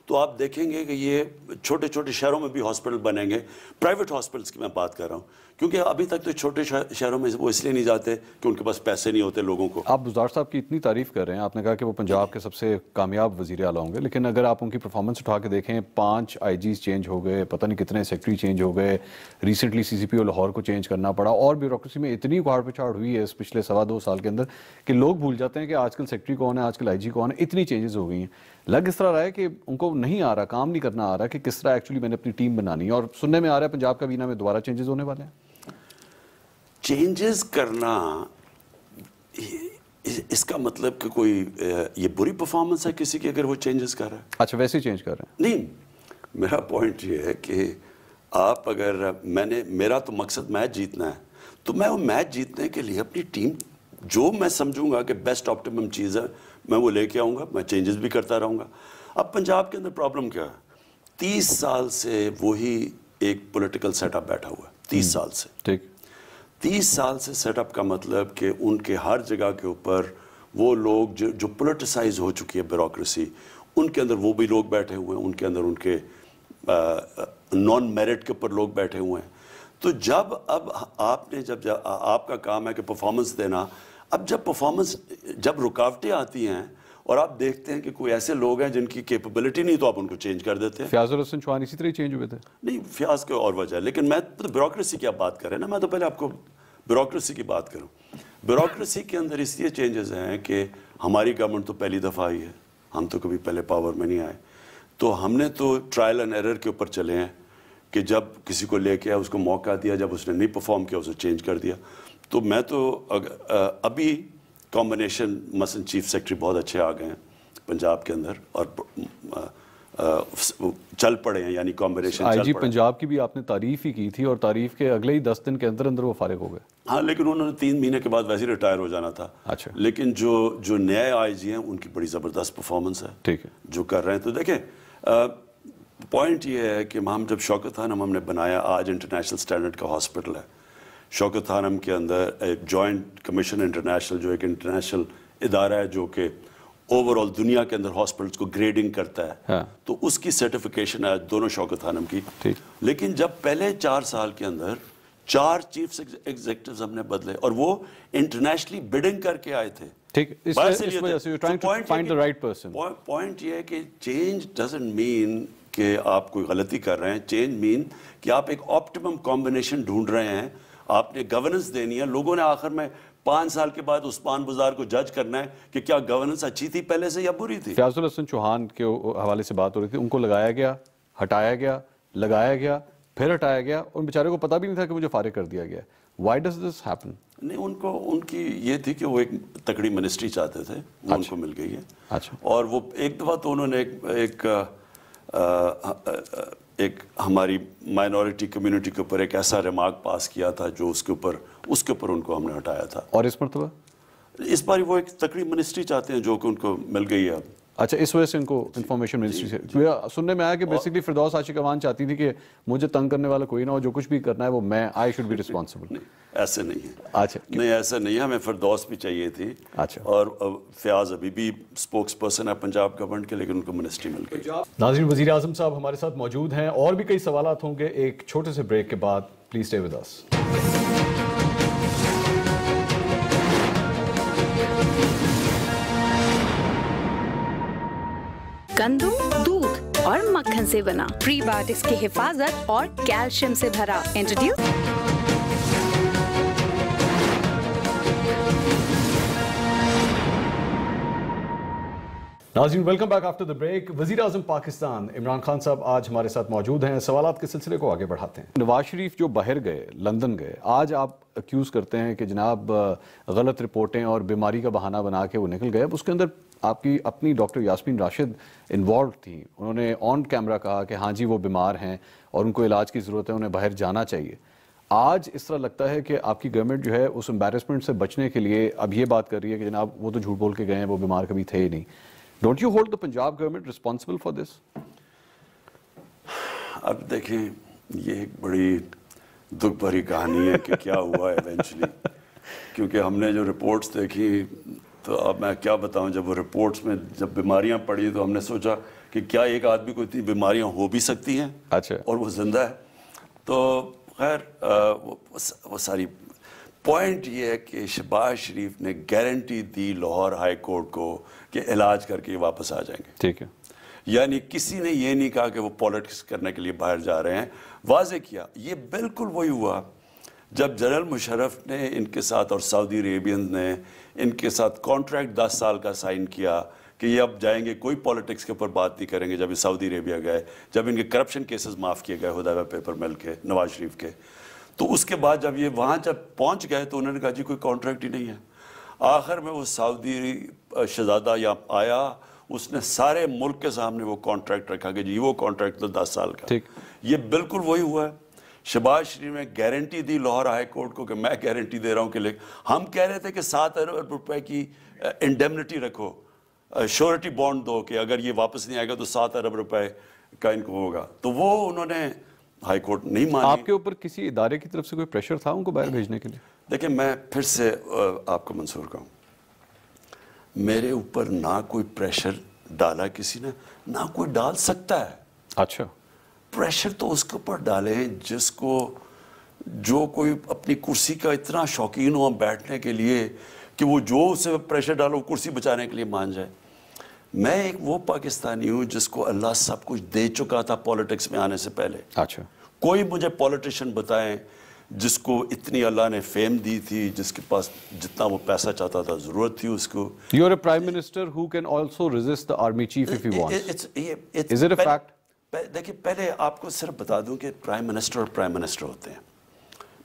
S2: तो आप देखेंगे कि ये छोटे छोटे शहरों में भी हॉस्पिटल बनेंगे प्राइवेट हॉस्पिटल्स की मैं बात कर रहा हूँ क्योंकि अभी तक तो छोटे शहरों में वो इसलिए नहीं जाते कि उनके पास पैसे नहीं होते लोगों को
S1: आप बुजार साहब की इतनी तारीफ कर रहे हैं आपने कहा कि वो पंजाब के सबसे कामयाब वजीर अला होंगे लेकिन अगर आप उनकी परफॉर्मेंस उठा के देखें पाँच आई जीज चेंज हो गए पता नहीं कितने सेक्रेटरी चेंज हो गए recently C C P O Lahore को चेंज करना पड़ा और ब्यूरोसी में इतनी उखाड़ पिछाड़ हुई है इस पिछले सवा दो साल के अंदर कि लोग भूल जाते हैं कि आजकल सेक्रेटरी कौन है आजकल आई जी कौन है इतनी चेंजेस हो गई हैं लग इस तरह रहा है कि उनको नहीं आ रहा काम नहीं करना आ रहा कि किस तरह एक्चुअली मैंने अपनी टीम बनानी है और सुनने में आ रहा है पंजाब का बीना में दोबारा चेंजेस होने वाले हैं
S2: चेंजेस करना इसका मतलब कि कोई ये बुरी परफॉर्मेंस है किसी की अगर वो चेंजेस कर रहा है
S1: अच्छा वैसे ही चेंज कर रहे हैं
S2: नहीं मेरा पॉइंट ये है कि आप अगर मैंने मेरा तो मकसद मैच जीतना है तो मैं वो मैच जीतने के लिए अपनी टीम जो मैं समझूंगा कि बेस्ट ऑप्टिमम चीज़ है मैं वो लेके आऊँगा मैं चेंजेस भी करता रहूँगा अब पंजाब के अंदर प्रॉब्लम क्या है तीस साल से वही एक पोलिटिकल सेटअप बैठा हुआ है तीस हम्म। साल से ठीक तीस साल से सेटअप का मतलब कि उनके हर जगह के ऊपर वो लोग जो जो पोलिटिसाइज हो चुकी है ब्यूरोसी उनके अंदर वो भी लोग बैठे हुए हैं उनके अंदर उनके नॉन मेरिट के ऊपर लोग बैठे हुए हैं तो जब अब आपने जब, जब आपका काम है कि परफॉर्मेंस देना अब जब परफॉर्मेंस जब रुकावटें आती हैं और आप देखते हैं कि कोई ऐसे लोग हैं जिनकी कैपेबिलिटी नहीं तो आप उनको चेंज कर देते हैं
S1: फ्याज और हसन चौहान इसी तरह चेंज हुए थे
S2: नहीं फ्याज के और वजह लेकिन मैं तो ब्यूरोसी की आप बात करें ना मैं तो पहले आपको ब्यूरोसी की बात करूँ ब्यूरोसी के अंदर इसलिए चेंजेस हैं कि हमारी गवर्नमेंट तो पहली दफ़ा आई है हम तो कभी पहले पावर में नहीं आए तो हमने तो ट्रायल एंड एरर के ऊपर चले हैं कि जब किसी को लेके आया उसको मौका दिया जब उसने नहीं परफॉर्म किया उसे चेंज कर दिया तो मैं तो अग, अभी कॉम्बिनेशन मसन चीफ सेक्रेटरी बहुत अच्छे आ गए हैं पंजाब के अंदर और चल पड़े हैं यानी कॉम्बिनेशन जी
S1: पंजाब की भी आपने तारीफ ही की थी और तारीफ के अगले ही दस दिन के अंदर अंदर वो फारिग हो गए
S2: हाँ लेकिन उन्होंने तीन महीने के बाद वैसे ही रिटायर हो जाना था अच्छा लेकिन जो जो नए आईजी हैं उनकी बड़ी ज़बरदस्त परफॉर्मेंस है ठीक है जो कर रहे हैं तो देखें पॉइंट ये है कि हम जब शौकत खान हम हमने बनाया आज इंटरनेशनल स्टैंडर्ड का हॉस्पिटल है शौकत खानम के अंदर जॉइंट कमीशन इंटरनेशनल जो एक इंटरनेशनल इदारा है जो कि ओवरऑल दुनिया के अंदर हॉस्पिटल्स को ग्रेडिंग करता है हाँ। तो उसकी सर्टिफिकेशन है दोनों शौकत खानम की लेकिन जब पहले चार साल के अंदर चार चीफ एग्जीक्यूटिव हमने बदले और वो इंटरनेशनली बिडिंग करके आए थे पॉइंट तो ये है कि चेंज डजेंट मीन कि आप कोई गलती कर रहे हैं चेंज मीन कि आप एक ऑप्टिमम कॉम्बिनेशन ढूंढ रहे हैं आपने गवर्नेंस देनी है लोगों ने आखिर में पाँच साल के बाद उस्मान बाजार को जज करना है कि क्या गवर्नेंस अच्छी थी पहले से या बुरी थी फयाजुल
S1: हसन चौहान के हवाले से बात हो रही थी उनको लगाया गया हटाया गया लगाया गया फिर हटाया गया और बेचारे को पता भी नहीं था कि मुझे फारिग कर दिया गया वाई डज दिस हैपन
S2: नहीं उनको उनकी ये थी कि वो एक तकड़ी मिनिस्ट्री चाहते थे वो अच्छा। उनको मिल गई है अच्छा और वो एक दफ़ा तो उन्होंने एक, एक आ, आ, आ, एक हमारी माइनॉरिटी कम्युनिटी के ऊपर एक ऐसा रिमार्क पास किया था जो उसके ऊपर उसके ऊपर उनको हमने हटाया था
S1: और इस मरतबा तो?
S2: इस बार वो एक तकड़ी मिनिस्ट्री चाहते हैं जो कि उनको मिल गई है
S1: अच्छा इस वजह से इनको इन्फॉर्मेशन मिनिस्ट्री से सुनने में आया कि बेसिकली फिरदौस आशिक अवान चाहती थी कि मुझे तंग करने वाला कोई ना हो जो कुछ भी करना है वो मैं आई शुड बी रिस्पॉन्सिबल
S2: ऐसे नहीं है अच्छा नहीं ऐसा नहीं है हमें फिरदौस भी चाहिए थी अच्छा और फयाज अभी भी स्पोक्स पर्सन है पंजाब गवर्नमेंट के लेकिन उनको मिनिस्ट्री मिल गई नाजिर
S1: वजी अजम साहब हमारे साथ मौजूद हैं और भी कई सवाल होंगे एक छोटे से ब्रेक के बाद प्लीज स्टे विद अस कंदू दूध और मक्खन से बना प्रीबायोटिक्स की हिफाजत और कैल्शियम
S2: से भरा इंट्रोड्यूस
S1: नाजीन welcome back after the break वजीर अजम पाकिस्तान इमरान खान साहब आज हमारे साथ मौजूद हैं सवाल के सिलसिले को आगे बढ़ाते हैं नवाज शरीफ जो बाहर गए लंदन गए आज आप अक्यूज़ करते हैं कि जनाब गलत रिपोर्टें और बीमारी का बहाना बना के वो निकल गए अब उसके अंदर आपकी अपनी डॉक्टर यास्मीन राशिद इन्वॉल्व थी उन्होंने ऑन कैमरा कहा कि हाँ जी वो बीमार हैं और उनको इलाज की ज़रूरत है उन्हें बाहर जाना चाहिए आज इस तरह लगता है कि आपकी गवर्नमेंट जो है उस एम्बेरसमेंट से बचने के लिए अब ये बात कर रही है कि जनाब वो तो झूठ बोल के गए हैं वो बीमार कभी थे ही नहीं don't you hold the Punjab government responsible for this
S2: अब देखें ये एक बड़ी दुख भरी कहानी है कि क्या हुआ एवेंचुअली क्योंकि हमने जो रिपोर्ट्स देखी तो अब मैं क्या बताऊं जब वो रिपोर्ट्स में जब बीमारियां पड़ी तो हमने सोचा कि क्या एक आदमी को इतनी बीमारियां हो भी सकती हैं अच्छा और वो जिंदा है तो खैर वो, वो सारी पॉइंट ये है कि शबाज शरीफ ने गारंटी दी लाहौर हाई कोर्ट को कि इलाज करके वापस आ जाएंगे ठीक है यानी किसी ने ये नहीं कहा कि वो पॉलिटिक्स करने के लिए बाहर जा रहे हैं वाजे किया ये बिल्कुल वही हुआ जब जनरल मुशरफ ने इनके साथ और सऊदी अरेबियन ने इनके साथ कॉन्ट्रैक्ट दस साल का साइन किया कि ये अब जाएंगे कोई पॉलिटिक्स के ऊपर बात नहीं करेंगे जब ये सऊदी अरेबिया गए जब इनके करप्शन केसेस माफ़ किए गए हुदावा पेपर मिल के नवाज शरीफ के तो उसके बाद जब ये वहाँ जब पहुँच गए तो उन्होंने कहा जी कोई कॉन्ट्रैक्ट ही नहीं है आखिर में वो सऊदी शहजादा यहाँ आया उसने सारे मुल्क के सामने वो कॉन्ट्रैक्ट रखा कि जी वो कॉन्ट्रैक्ट तो दस साल का ठीक ये बिल्कुल वही हुआ है शबाज शरीफ ने गारंटी दी लाहौर हाई कोर्ट को कि मैं गारंटी दे रहा हूँ कि हम कह रहे थे कि सात अरब रुपए की इंडेमनिटी रखो श्योरिटी बॉन्ड दो कि अगर ये वापस नहीं आएगा तो सात अरब रुपए का इनको होगा तो वो उन्होंने हाई कोर्ट नहीं माना आपके ऊपर किसी इदारे की तरफ से कोई प्रेशर था उनको बाहर भेजने के लिए देखिए मैं फिर से आपको मंसूर कहूँ मेरे ऊपर ना कोई प्रेशर डाला किसी ने ना कोई डाल सकता है अच्छा प्रेशर तो उसके ऊपर डाले जिसको जो कोई अपनी कुर्सी का इतना शौकीन हो बैठने के लिए कि वो जो उसे प्रेशर डालो कुर्सी बचाने के लिए मान जाए मैं एक वो पाकिस्तानी हूँ जिसको अल्लाह सब कुछ दे चुका था पॉलिटिक्स में आने से पहले अच्छा कोई मुझे पॉलिटिशियन बताएं जिसको इतनी अल्लाह ने फेम दी थी जिसके पास जितना वो पैसा चाहता था ज़रूरत थी उसको you are
S1: prime minister who can also resist the army chief if he
S2: it's is it a fact देखिए पहले आपको सिर्फ बता दूं कि प्राइम मिनिस्टर और प्राइम मिनिस्टर होते हैं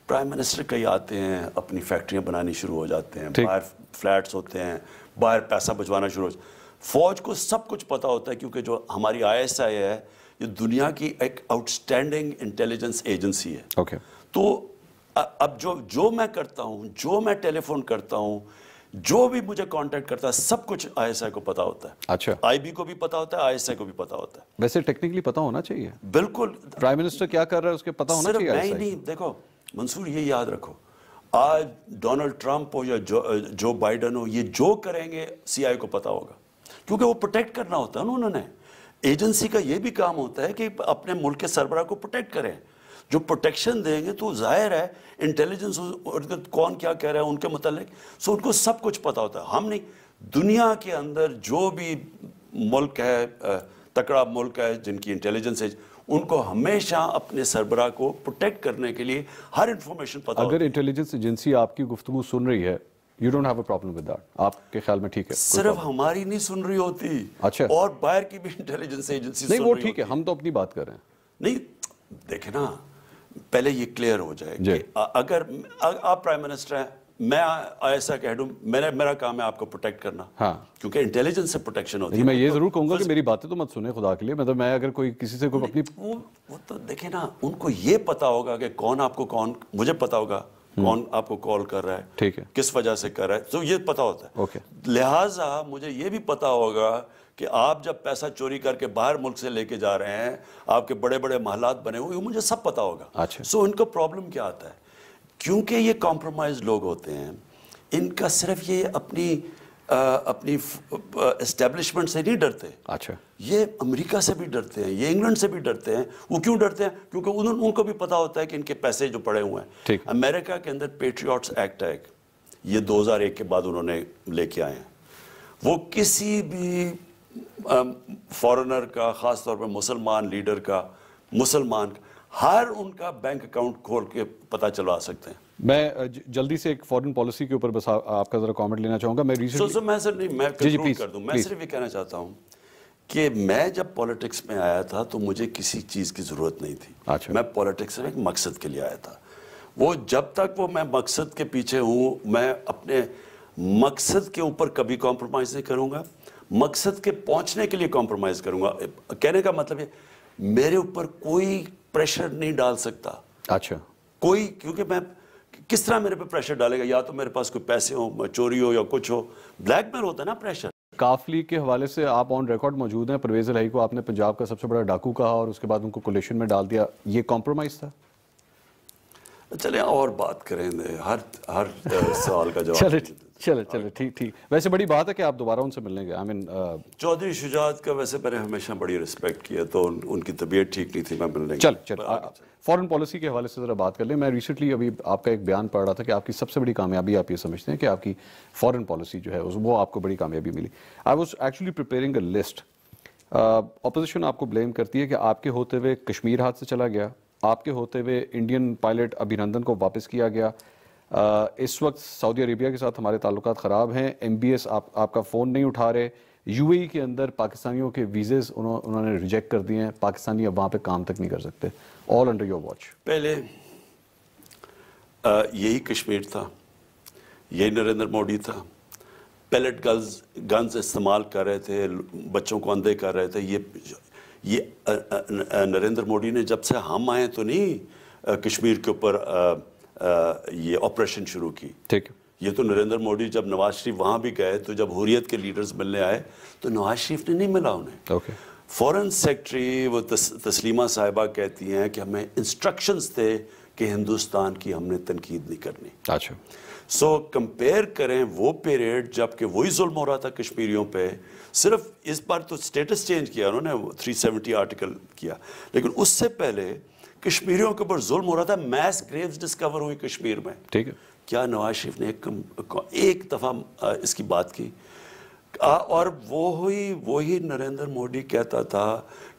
S2: प्राइम मिनिस्टर कई आते हैं अपनी फैक्ट्रियां बनानी शुरू हो जाते हैं बाहर फ्लैट्स होते हैं बाहर पैसा बचवाना शुरू हो फौज को सब कुछ पता होता है क्योंकि जो हमारी आई है ये दुनिया की एक आउटस्टैंडिंग इंटेलिजेंस एजेंसी है okay. तो अब जो जो मैं करता हूँ जो मैं टेलीफोन करता हूँ जो भी मुझे कांटेक्ट करता है सब कुछ आईएसआई को पता होता है अच्छा आईबी को भी पता होता है आईएसआई को भी पता होता है
S1: वैसे टेक्निकली पता होना चाहिए
S2: बिल्कुल प्राइम मिनिस्टर क्या कर रहा है उसके पता होना चाहिए नहीं नहीं देखो मंसूर ये याद रखो आज डोनाल्ड ट्रंप हो या जो, जो बाइडन हो ये जो करेंगे सीआई को पता होगा क्योंकि वो प्रोटेक्ट करना होता है ना उन्होंने एजेंसी का ये भी काम होता है कि अपने मुल्क के सरबरा को प्रोटेक्ट करें जो प्रोटेक्शन देंगे तो जाहिर है इंटेलिजेंस कौन क्या कह रहा है उनके मतलब सो उनको सब कुछ पता होता है हम नहीं दुनिया के अंदर जो भी मुल्क है तकड़ा मुल्क है जिनकी इंटेलिजेंस है उनको हमेशा अपने सरबरा को प्रोटेक्ट करने के लिए हर इंफॉर्मेशन पता अगर
S1: इंटेलिजेंस एजेंसी आपकी गुफ्तु सुन रही है you don't have a problem with that आपके ख्याल में ठीक है सिर्फ
S2: हमारी नहीं सुन रही होती अच्छा और बाहर की भी इंटेलिजेंस एजेंसी नहीं वो ठीक है
S1: हम तो अपनी बात कर
S2: रहे हैं नहीं देखे ना पहले ये क्लियर हो जाए कि अगर आप प्राइम मिनिस्टर हैं मैं ऐसा कह दूं मैंने मेरा काम है आपको प्रोटेक्ट करना हाँ क्योंकि इंटेलिजेंस से प्रोटेक्शन होती है मैं ये
S1: तो, जरूर कहूंगा कि मेरी बातें तो मत सुने खुदा के लिए मतलब मैं अगर कोई किसी से कोई अपनी वो,
S2: वो तो देखे ना उनको ये पता होगा कि कौन आपको कौन मुझे पता होगा हम्म। कौन आपको कॉल कर रहा है ठीक है किस वजह से कर रहा है तो ये पता होता है ओके लिहाजा मुझे ये भी पता होगा कि आप जब पैसा चोरी करके बाहर मुल्क से लेके जा रहे हैं आपके बड़े बड़े महलात बने हुए मुझे सब पता होगा अच्छा सो इनको प्रॉब्लम क्या आता है क्योंकि ये कॉम्प्रोमाइज लोग होते हैं इनका सिर्फ ये अपनी आ, अपनी इस्टेब्लिशमेंट से नहीं डरते अच्छा ये अमेरिका से भी डरते हैं ये इंग्लैंड से भी डरते हैं वो क्यों डरते हैं क्योंकि उन, उनको भी पता होता है कि इनके पैसे जो पड़े हुए हैं अमेरिका के अंदर पेट्रियाट्स एक्ट है ये 2001 के बाद उन्होंने लेके आए हैं वो किसी भी फॉरेनर का ख़ास तौर पर मुसलमान लीडर का मुसलमान हर उनका बैंक अकाउंट खोल के पता चलवा सकते हैं
S1: मैं जल्दी से एक फॉरेन पॉलिसी के ऊपर बस आपका ज़रा कमेंट लेना चाहूँगा मैं रिसर्च so, so, मैं सर नहीं मैं जी, जी, प्लीज, कर दूँ मैं सिर्फ
S2: ये कहना चाहता हूँ कि मैं जब पॉलिटिक्स में आया था तो मुझे किसी चीज़ की ज़रूरत नहीं थी अच्छा। मैं पॉलिटिक्स में एक मकसद के लिए आया था वो जब तक वो मैं मकसद के पीछे हूँ मैं अपने मकसद के ऊपर कभी कॉम्प्रोमाइज़ नहीं करूँगा मकसद के पहुंचने के लिए कॉम्प्रोमाइज करूंगा कहने का मतलब है मेरे ऊपर कोई प्रेशर नहीं डाल सकता अच्छा कोई क्योंकि मैं किस तरह मेरे पे प्रेशर डालेगा या तो मेरे पास कोई पैसे हो चोरी हो या कुछ हो ब्लैकमेल होता है ना प्रेशर
S1: काफली के हवाले से आप ऑन रिकॉर्ड मौजूद हैं परवेज लही को आपने पंजाब का सबसे बड़ा डाकू कहा और उसके बाद उनको कोलेशन में डाल दिया ये कॉम्प्रोमाइज था
S2: चले और बात करें हर हर सवाल का जवाब चले
S1: चले चले ठीक ठीक वैसे बड़ी बात है कि आप दोबारा उनसे मिलने गए आई मीन
S2: चौधरी शुजात का वैसे मैंने हमेशा बड़ी रिस्पेक्ट किया तो उन, उनकी तबीयत ठीक नहीं थी मैं मिलने चल चल
S1: फॉरेन पॉलिसी के हवाले से ज़रा बात कर लें मैं रिसेंटली अभी आपका एक बयान पढ़ रहा था कि आपकी सबसे बड़ी कामयाबी आप ये समझते हैं कि आपकी फॉरन पॉलिसी जो है वो आपको बड़ी कामयाबी मिली I was actually preparing a list opposition आपको ब्लेम करती है कि आपके होते हुए कश्मीर हाथ से चला गया आपके होते हुए इंडियन पायलट अभिनंदन को वापस किया गया आ, इस वक्त सऊदी अरेबिया के साथ हमारे ताल्लुक ख़राब हैं एम बी एस आप, आपका फ़ोन नहीं उठा रहे यू ए e के अंदर पाकिस्तानियों के वीज़ेज़ उन्होंने रिजेक्ट कर दिए हैं पाकिस्तानी अब वहाँ पर काम तक नहीं कर सकते ऑल अंडर योर वॉच
S2: पहले यही कश्मीर था यही नरेंद्र मोदी था पैलेट गन्स इस्तेमाल कर रहे थे बच्चों को अंधे कर रहे थे ये ये नरेंद्र मोदी ने जब से हम आए तो नहीं कश्मीर के ऊपर ये ऑपरेशन शुरू की ठीक ये तो नरेंद्र मोदी जब नवाज शरीफ वहाँ भी गए तो जब हुरियत के लीडर्स मिलने आए तो नवाज शरीफ ने नहीं मिला उन्हें ओके फॉरेन सेक्रेटरी वो तस, तस्लीमा साहिबा कहती हैं कि हमें इंस्ट्रक्शंस थे कि हिंदुस्तान की हमने तनकीद नहीं करनी अच्छा सो so, कंपेयर करें वो पीरियड जबकि वही जुल्म हो रहा था कश्मीरियों पे सिर्फ इस बार तो स्टेटस चेंज किया उन्होंने 370 आर्टिकल किया लेकिन उससे पहले कश्मीरियों के ऊपर जुल्म हो रहा था मैस ग्रेव्स डिस्कवर हुई कश्मीर में ठीक है क्या नवाज शरीफ ने एक, एक दफ़ा इसकी बात की आ, और वो ही वो ही नरेंद्र मोदी कहता था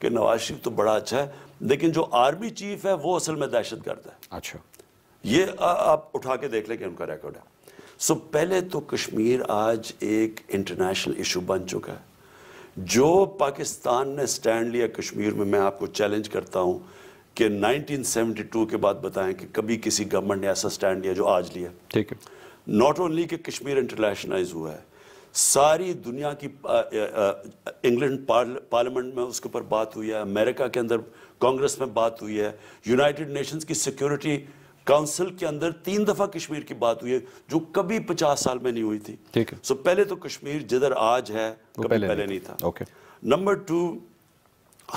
S2: कि नवाज शरीफ तो बड़ा अच्छा है लेकिन जो आर्मी चीफ है वो असल में दहशत गर्द है अच्छा ये आप उठा के देख लें कि उनका रिकॉर्ड है सो पहले तो कश्मीर आज एक इंटरनेशनल इशू बन चुका है जो पाकिस्तान ने स्टैंड लिया कश्मीर में मैं आपको चैलेंज करता हूँ कि 1972 के बाद बताएं कि कभी किसी गवर्नमेंट ने ऐसा स्टैंड लिया जो आज लिया ठीक है नॉट ओनली कि कश्मीर इंटरनेशनलाइज हुआ है सारी दुनिया की इंग्लैंड पार्लियामेंट में उसके ऊपर बात हुई है अमेरिका के अंदर कांग्रेस में बात हुई है यूनाइटेड नेशंस की सिक्योरिटी काउंसिल के अंदर तीन दफा कश्मीर की बात हुई है जो कभी पचास साल में नहीं हुई थी ठीक है सो पहले तो कश्मीर जिधर आज है कभी पहले, पहले नहीं था ओके नंबर टू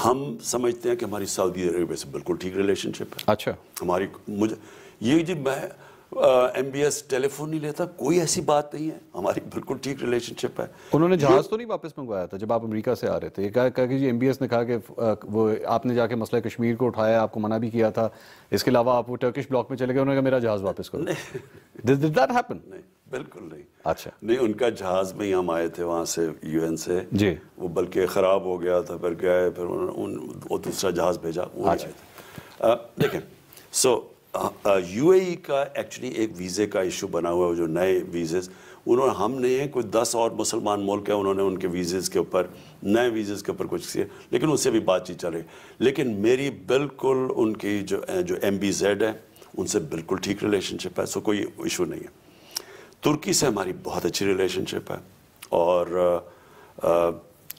S2: हम समझते हैं कि हमारी सऊदी अरेबिया से बिल्कुल ठीक रिलेशनशिप है अच्छा हमारी मुझे ये जी मैं एम बी एस टेलीफोन नहीं लेता कोई ऐसी बात नहीं है हमारी बिल्कुल ठीक रिलेशनशिप है
S1: उन्होंने जहाज तो नहीं वापस मंगवाया था जब आप अमेरिका से आ रहे थे कहा, कि जी एम बी एस ने कहा कि वो आपने जाके मसला कश्मीर को उठाया आपको मना भी किया था इसके अलावा आप वो टर्किश ब्लॉक में चले गए उन्होंने कहा मेरा जहाज वापस करो दिस हैपन नहीं
S2: बिल्कुल नहीं अच्छा नहीं उनका जहाज में ही हम आए थे वहाँ से यूएन से जी वो बल्कि ख़राब हो गया था फिर गए फिर उन्होंने दूसरा जहाज भेजा वो अच्छा। देखें सो यूएई e का एक्चुअली एक वीज़े का इशू बना हुआ है जो नए वीज़े उन्होंने हम नहीं हैं कोई दस और मुसलमान मुल्क हैं उन्होंने उनके वीज़ेज़ के ऊपर नए वीज़ेज़ के ऊपर कुछ किया लेकिन उनसे भी बातचीत चल रही लेकिन मेरी बिल्कुल उनकी जो जो एम बी जेड है उनसे बिल्कुल ठीक रिलेशनशिप है सो कोई इशू नहीं है तुर्की से हमारी बहुत अच्छी रिलेशनशिप है और आ, आ,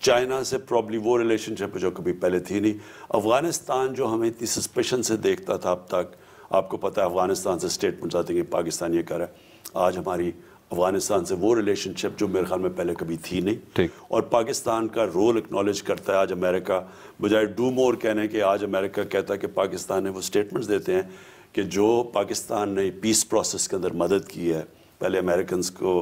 S2: चाइना से प्रॉब्ली वो रिलेशनशिप जो कभी पहले थी नहीं अफ़गानिस्तान जो हमें इतनी सस्पेशन से देखता था अब तक आपको पता है अफगानिस्तान से स्टेटमेंट आते हैं कि पाकिस्तान ये करें आज हमारी अफगानिस्तान से वो रिलेशनशिप जो मेरे ख्याल में पहले कभी थी नहीं और पाकिस्तान का रोल एक्नॉलेज करता है आज अमेरिका बजाय डू मोर कहने के आज अमेरिका कहता है कि पाकिस्तान ने वो स्टेटमेंट्स देते हैं कि जो पाकिस्तान ने पीस प्रोसेस के अंदर मदद की है पहले अमेरिकन को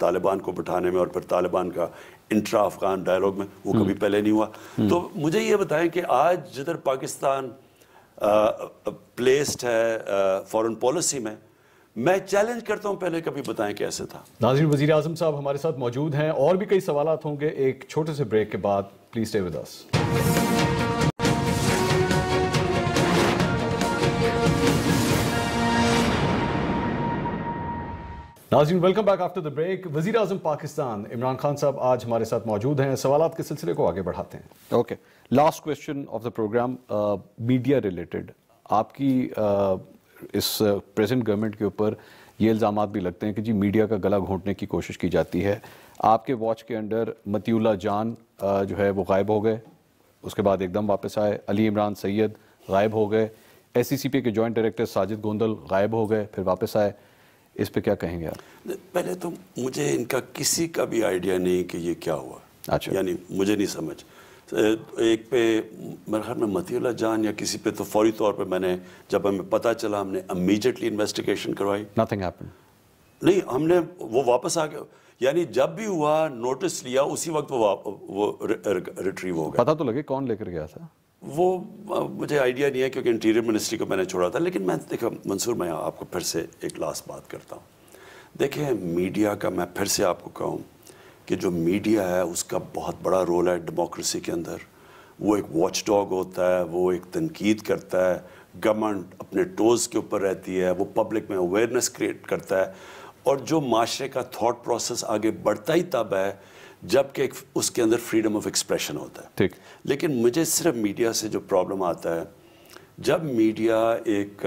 S2: तालिबान को बिठाने में और फिर तालिबान का इंट्रा अफगान डायलॉग में वो कभी हम्म। पहले नहीं हुआ हम्म। तो मुझे ये बताएं कि आज जिधर पाकिस्तान प्लेस्ड है फॉरेन पॉलिसी में मैं चैलेंज करता हूं पहले कभी बताएं कैसे था
S1: नाजिर वजीर आजम साहब हमारे साथ मौजूद हैं और भी कई सवाल होंगे एक छोटे से ब्रेक के बाद प्लीज स्टे विद अस नाजीन welcome back after the break वजीर अजम पाकिस्तान इमरान खान साहब आज हमारे साथ मौजूद हैं सवाल के सिलसिले को आगे बढ़ाते हैं okay last question of the programme media related आपकी uh, इस प्रेजेंट uh, गवर्नमेंट के ऊपर ये इल्ज़ाम भी लगते हैं कि जी मीडिया का गला घोंटने की कोशिश की जाती है आपके वॉच के अंडर मतीउल्ला जान uh, जो है वो गायब हो गए उसके बाद एकदम वापस आए अली इमरान सैयद गायब हो गए एस e के जॉइंट डायरेक्टर साजिद गोंदल गायब हो गए फिर वापस आए इस पे क्या कहेंगे आप
S2: पहले तो मुझे इनका किसी का भी आइडिया नहीं कि ये क्या हुआ अच्छा यानी मुझे नहीं समझ एक पे मेरे घर में मतीला जान या किसी पे तो फौरी तौर पे मैंने जब हमें पता चला हमने इमीजिएटली इन्वेस्टिगेशन करवाई नथिंग हैपेंड नहीं हमने वो वापस आ गया यानी जब भी हुआ नोटिस लिया उसी वक्त वो वो रिट्रीव हो गया
S1: पता तो लगे कौन लेकर गया था
S2: वो मुझे आइडिया नहीं है क्योंकि इंटीरियर मिनिस्ट्री को मैंने छोड़ा था लेकिन मैं देखो मंसूर मैं आपको फिर से एक लास्ट बात करता हूँ देखें मीडिया का मैं फिर से आपको कहूँ कि जो मीडिया है उसका बहुत बड़ा रोल है डेमोक्रेसी के अंदर वो एक वॉच डॉग होता है वो एक तनकीद करता है गवर्नमेंट अपने टोज़ के ऊपर रहती है वो पब्लिक में अवेयरनेस क्रिएट करता है और जो माशरे का थाट प्रोसेस आगे बढ़ता ही तब है जबकि उसके अंदर फ्रीडम ऑफ एक्सप्रेशन होता है ठीक लेकिन मुझे सिर्फ मीडिया से जो प्रॉब्लम आता है जब मीडिया एक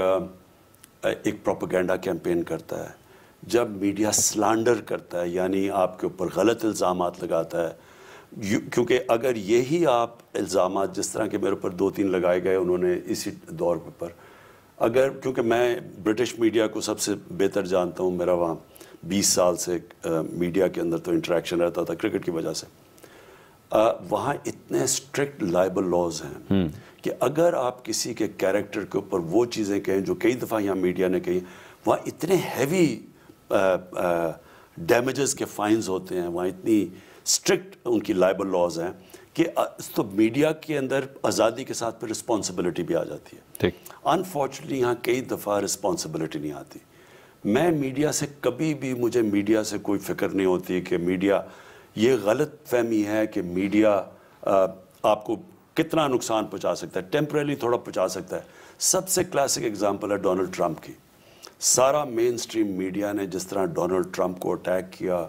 S2: एक प्रोपागेंडा कैंपेन करता है जब मीडिया स्लांडर करता है यानी आपके ऊपर गलत इल्ज़ाम लगाता है क्योंकि अगर यही आप इल्ज़ाम जिस तरह के मेरे ऊपर दो तीन लगाए गए उन्होंने इसी दौर पर अगर क्योंकि मैं ब्रिटिश मीडिया को सबसे बेहतर जानता हूँ मेरा वहाँ बीस साल से मीडिया के अंदर तो इंटरेक्शन रहता था क्रिकेट की वजह से वहाँ इतने स्ट्रिक्ट लाइबल लॉज हैं हम्म। कि अगर आप किसी के कैरेक्टर के ऊपर वो चीज़ें कहें जो कई दफ़ा यहाँ मीडिया ने कही वहाँ इतने हैवी डैमेजेस के फाइंस होते हैं वहाँ इतनी स्ट्रिक्ट उनकी लाइबल लॉज हैं कि तो मीडिया के अंदर आज़ादी के साथ पर रिस्पॉन्सिबिलिटी भी आ जाती है अनफॉर्चुनेटली यहाँ कई दफ़ा रिस्पॉन्सिबिलिटी नहीं आती मैं मीडिया से कभी भी मुझे मीडिया से कोई फिक्र नहीं होती कि मीडिया ये गलत फहमी है कि मीडिया आ, आपको कितना नुकसान पहुंचा सकता है टेम्परेली थोड़ा पहुंचा सकता है सबसे क्लासिक एग्जांपल है डोनाल्ड ट्रंप की सारा मेन स्ट्रीम मीडिया ने जिस तरह डोनाल्ड ट्रंप को अटैक किया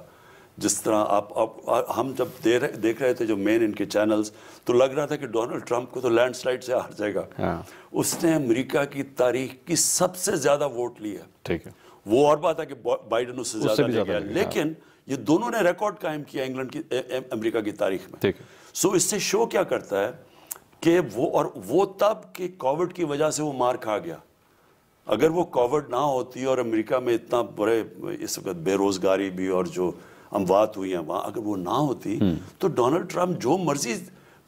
S2: जिस तरह आप, आप हम जब दे रहे, देख रहे थे जो मेन इनके चैनल्स तो लग रहा था कि डोनाल्ड ट्रंप को तो लैंडस्लाइड से हार जाएगा हाँ। उसने अमेरिका की तारीख की सबसे ज़्यादा वोट लिया है ठीक है वो और बात है कि बाइडन उससे ज्यादा गया हाँ। लेकिन ये दोनों ने रिकॉर्ड कायम किया इंग्लैंड की अमेरिका की तारीख में सो so, इससे शो क्या करता है कि वो और वो तब कि कोविड की वजह से वो मार खा गया अगर वो कोविड ना होती और अमेरिका में इतना बुरे इस वक्त बेरोजगारी भी और जो अमवात हुई है वहां अगर वो ना होती हम्म। तो डोनाल्ड ट्रंप जो मर्जी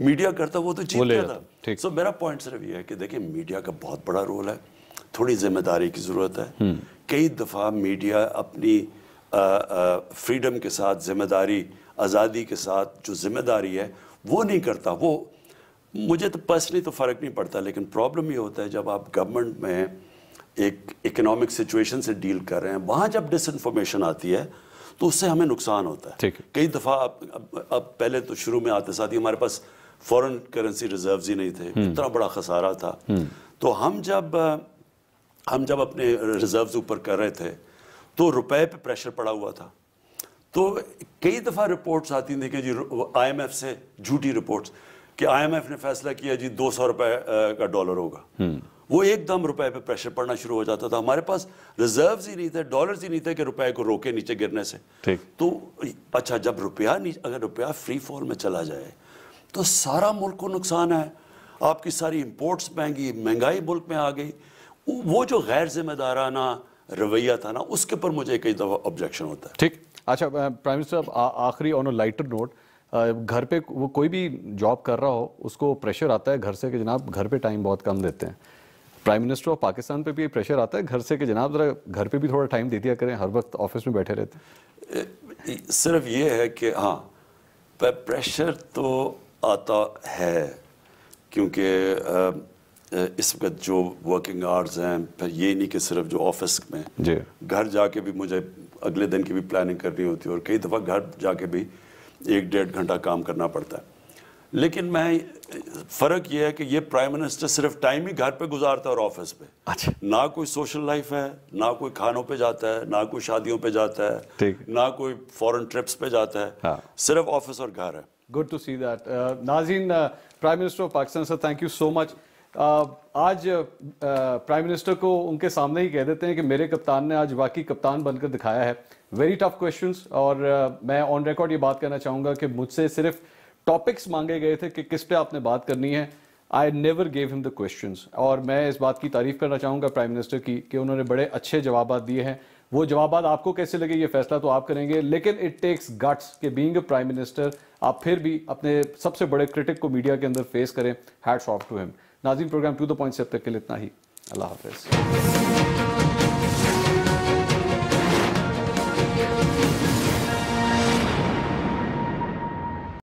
S2: मीडिया करता वो तो जीत गया था सो मेरा पॉइंट सिर्फ ये है कि देखिए मीडिया का बहुत बड़ा रोल है थोड़ी जिम्मेदारी की ज़रूरत है हम्म। कई दफ़ा मीडिया अपनी फ्रीडम के साथ जिम्मेदारी आज़ादी के साथ जो जिम्मेदारी है वो नहीं करता वो मुझे तो पर्सनली तो फ़र्क नहीं पड़ता लेकिन प्रॉब्लम ये होता है जब आप गवर्नमेंट में एक इकोनॉमिक सिचुएशन से डील कर रहे हैं वहाँ जब डिसइंफॉर्मेशन आती है तो उससे हमें नुकसान होता है कई दफ़ा अब पहले तो शुरू में आते साथ ही हमारे पास फॉरेन करेंसी रिजर्व्स ही नहीं थे हम्म। इतना बड़ा खसारा था हम्म। तो हम जब हम जब अपने रिजर्व्स ऊपर कर रहे थे तो रुपए पे प्रेशर पड़ा हुआ था तो कई दफ़ा रिपोर्ट्स आती थी कि जी आईएमएफ से झूठी रिपोर्ट्स कि आईएमएफ ने फैसला किया जी दो सौ रुपए का डॉलर होगा हम्म। वो एकदम रुपए पे प्रेशर पड़ना शुरू हो जाता था हमारे पास रिजर्व्स ही नहीं थे डॉलर्स ही नहीं थे कि रुपए को रोके नीचे गिरने से ठीक तो अच्छा जब रुपया अगर रुपया फ्री फॉल में चला जाए तो सारा मुल्क को नुकसान है आपकी सारी इम्पोर्ट्स महंगी महंगाई मुल्क में आ गई वो जो गैर जिम्मेदाराना रवैया था ना उसके ऊपर मुझे कई दफ़ा ऑब्जेक्शन होता
S1: है ठीक अच्छा प्राइम मिनिस्टर आखिरी ऑन अ लाइटर नोट घर पे वो कोई भी जॉब कर रहा हो उसको प्रेशर आता है घर से कि जनाब घर पे टाइम बहुत कम देते हैं प्राइम मिनिस्टर ऑफ पाकिस्तान पे भी प्रेशर आता है घर से कि जनाब ज़रा घर पे भी थोड़ा टाइम दे दिया करें हर वक्त ऑफिस में बैठे रहते
S2: सिर्फ ये है कि हाँ प्रेशर तो आता है क्योंकि इस वक्त जो वर्किंग आवर्स हैं फिर ये नहीं कि सिर्फ जो ऑफिस में घर जाके भी मुझे अगले दिन की भी प्लानिंग करनी होती है और कई दफ़ा घर जाके भी एक डेढ़ घंटा काम करना पड़ता है लेकिन मैं फ़र्क यह है कि ये प्राइम मिनिस्टर सिर्फ टाइम ही घर पे गुजारता है और ऑफिस पे अच्छा ना कोई सोशल लाइफ है ना कोई खानों पे जाता है ना कोई शादियों पे जाता है ना कोई फॉरेन ट्रिप्स पे जाता है हाँ। सिर्फ ऑफिस और घर है
S1: गुड टू सी दैट नाजीन prime minister of Pakistan sir thank you so much आज प्राइम मिनिस्टर को उनके सामने ही कह देते हैं कि मेरे कप्तान ने आज वाकई कप्तान बनकर दिखाया है वेरी टफ क्वेश्चन और मैं ऑन रिकॉर्ड ये बात कहना चाहूँगा कि मुझसे सिर्फ टॉपिक्स मांगे गए थे कि किस पे आपने बात करनी है I never gave him the question और मैं इस बात की तारीफ करना चाहूँगा प्राइम मिनिस्टर की कि उन्होंने बड़े अच्छे जवाब दिए हैं वो जवाब आपको कैसे लगे ये फैसला तो आप करेंगे लेकिन इट टेक्स गट्स के बींग प्राइम मिनिस्टर आप फिर भी अपने सबसे बड़े क्रिटिक को मीडिया के अंदर फेस करें hats off to him Nazim program to the point से अब तक के लिए इतना ही अल्लाह हाफिज़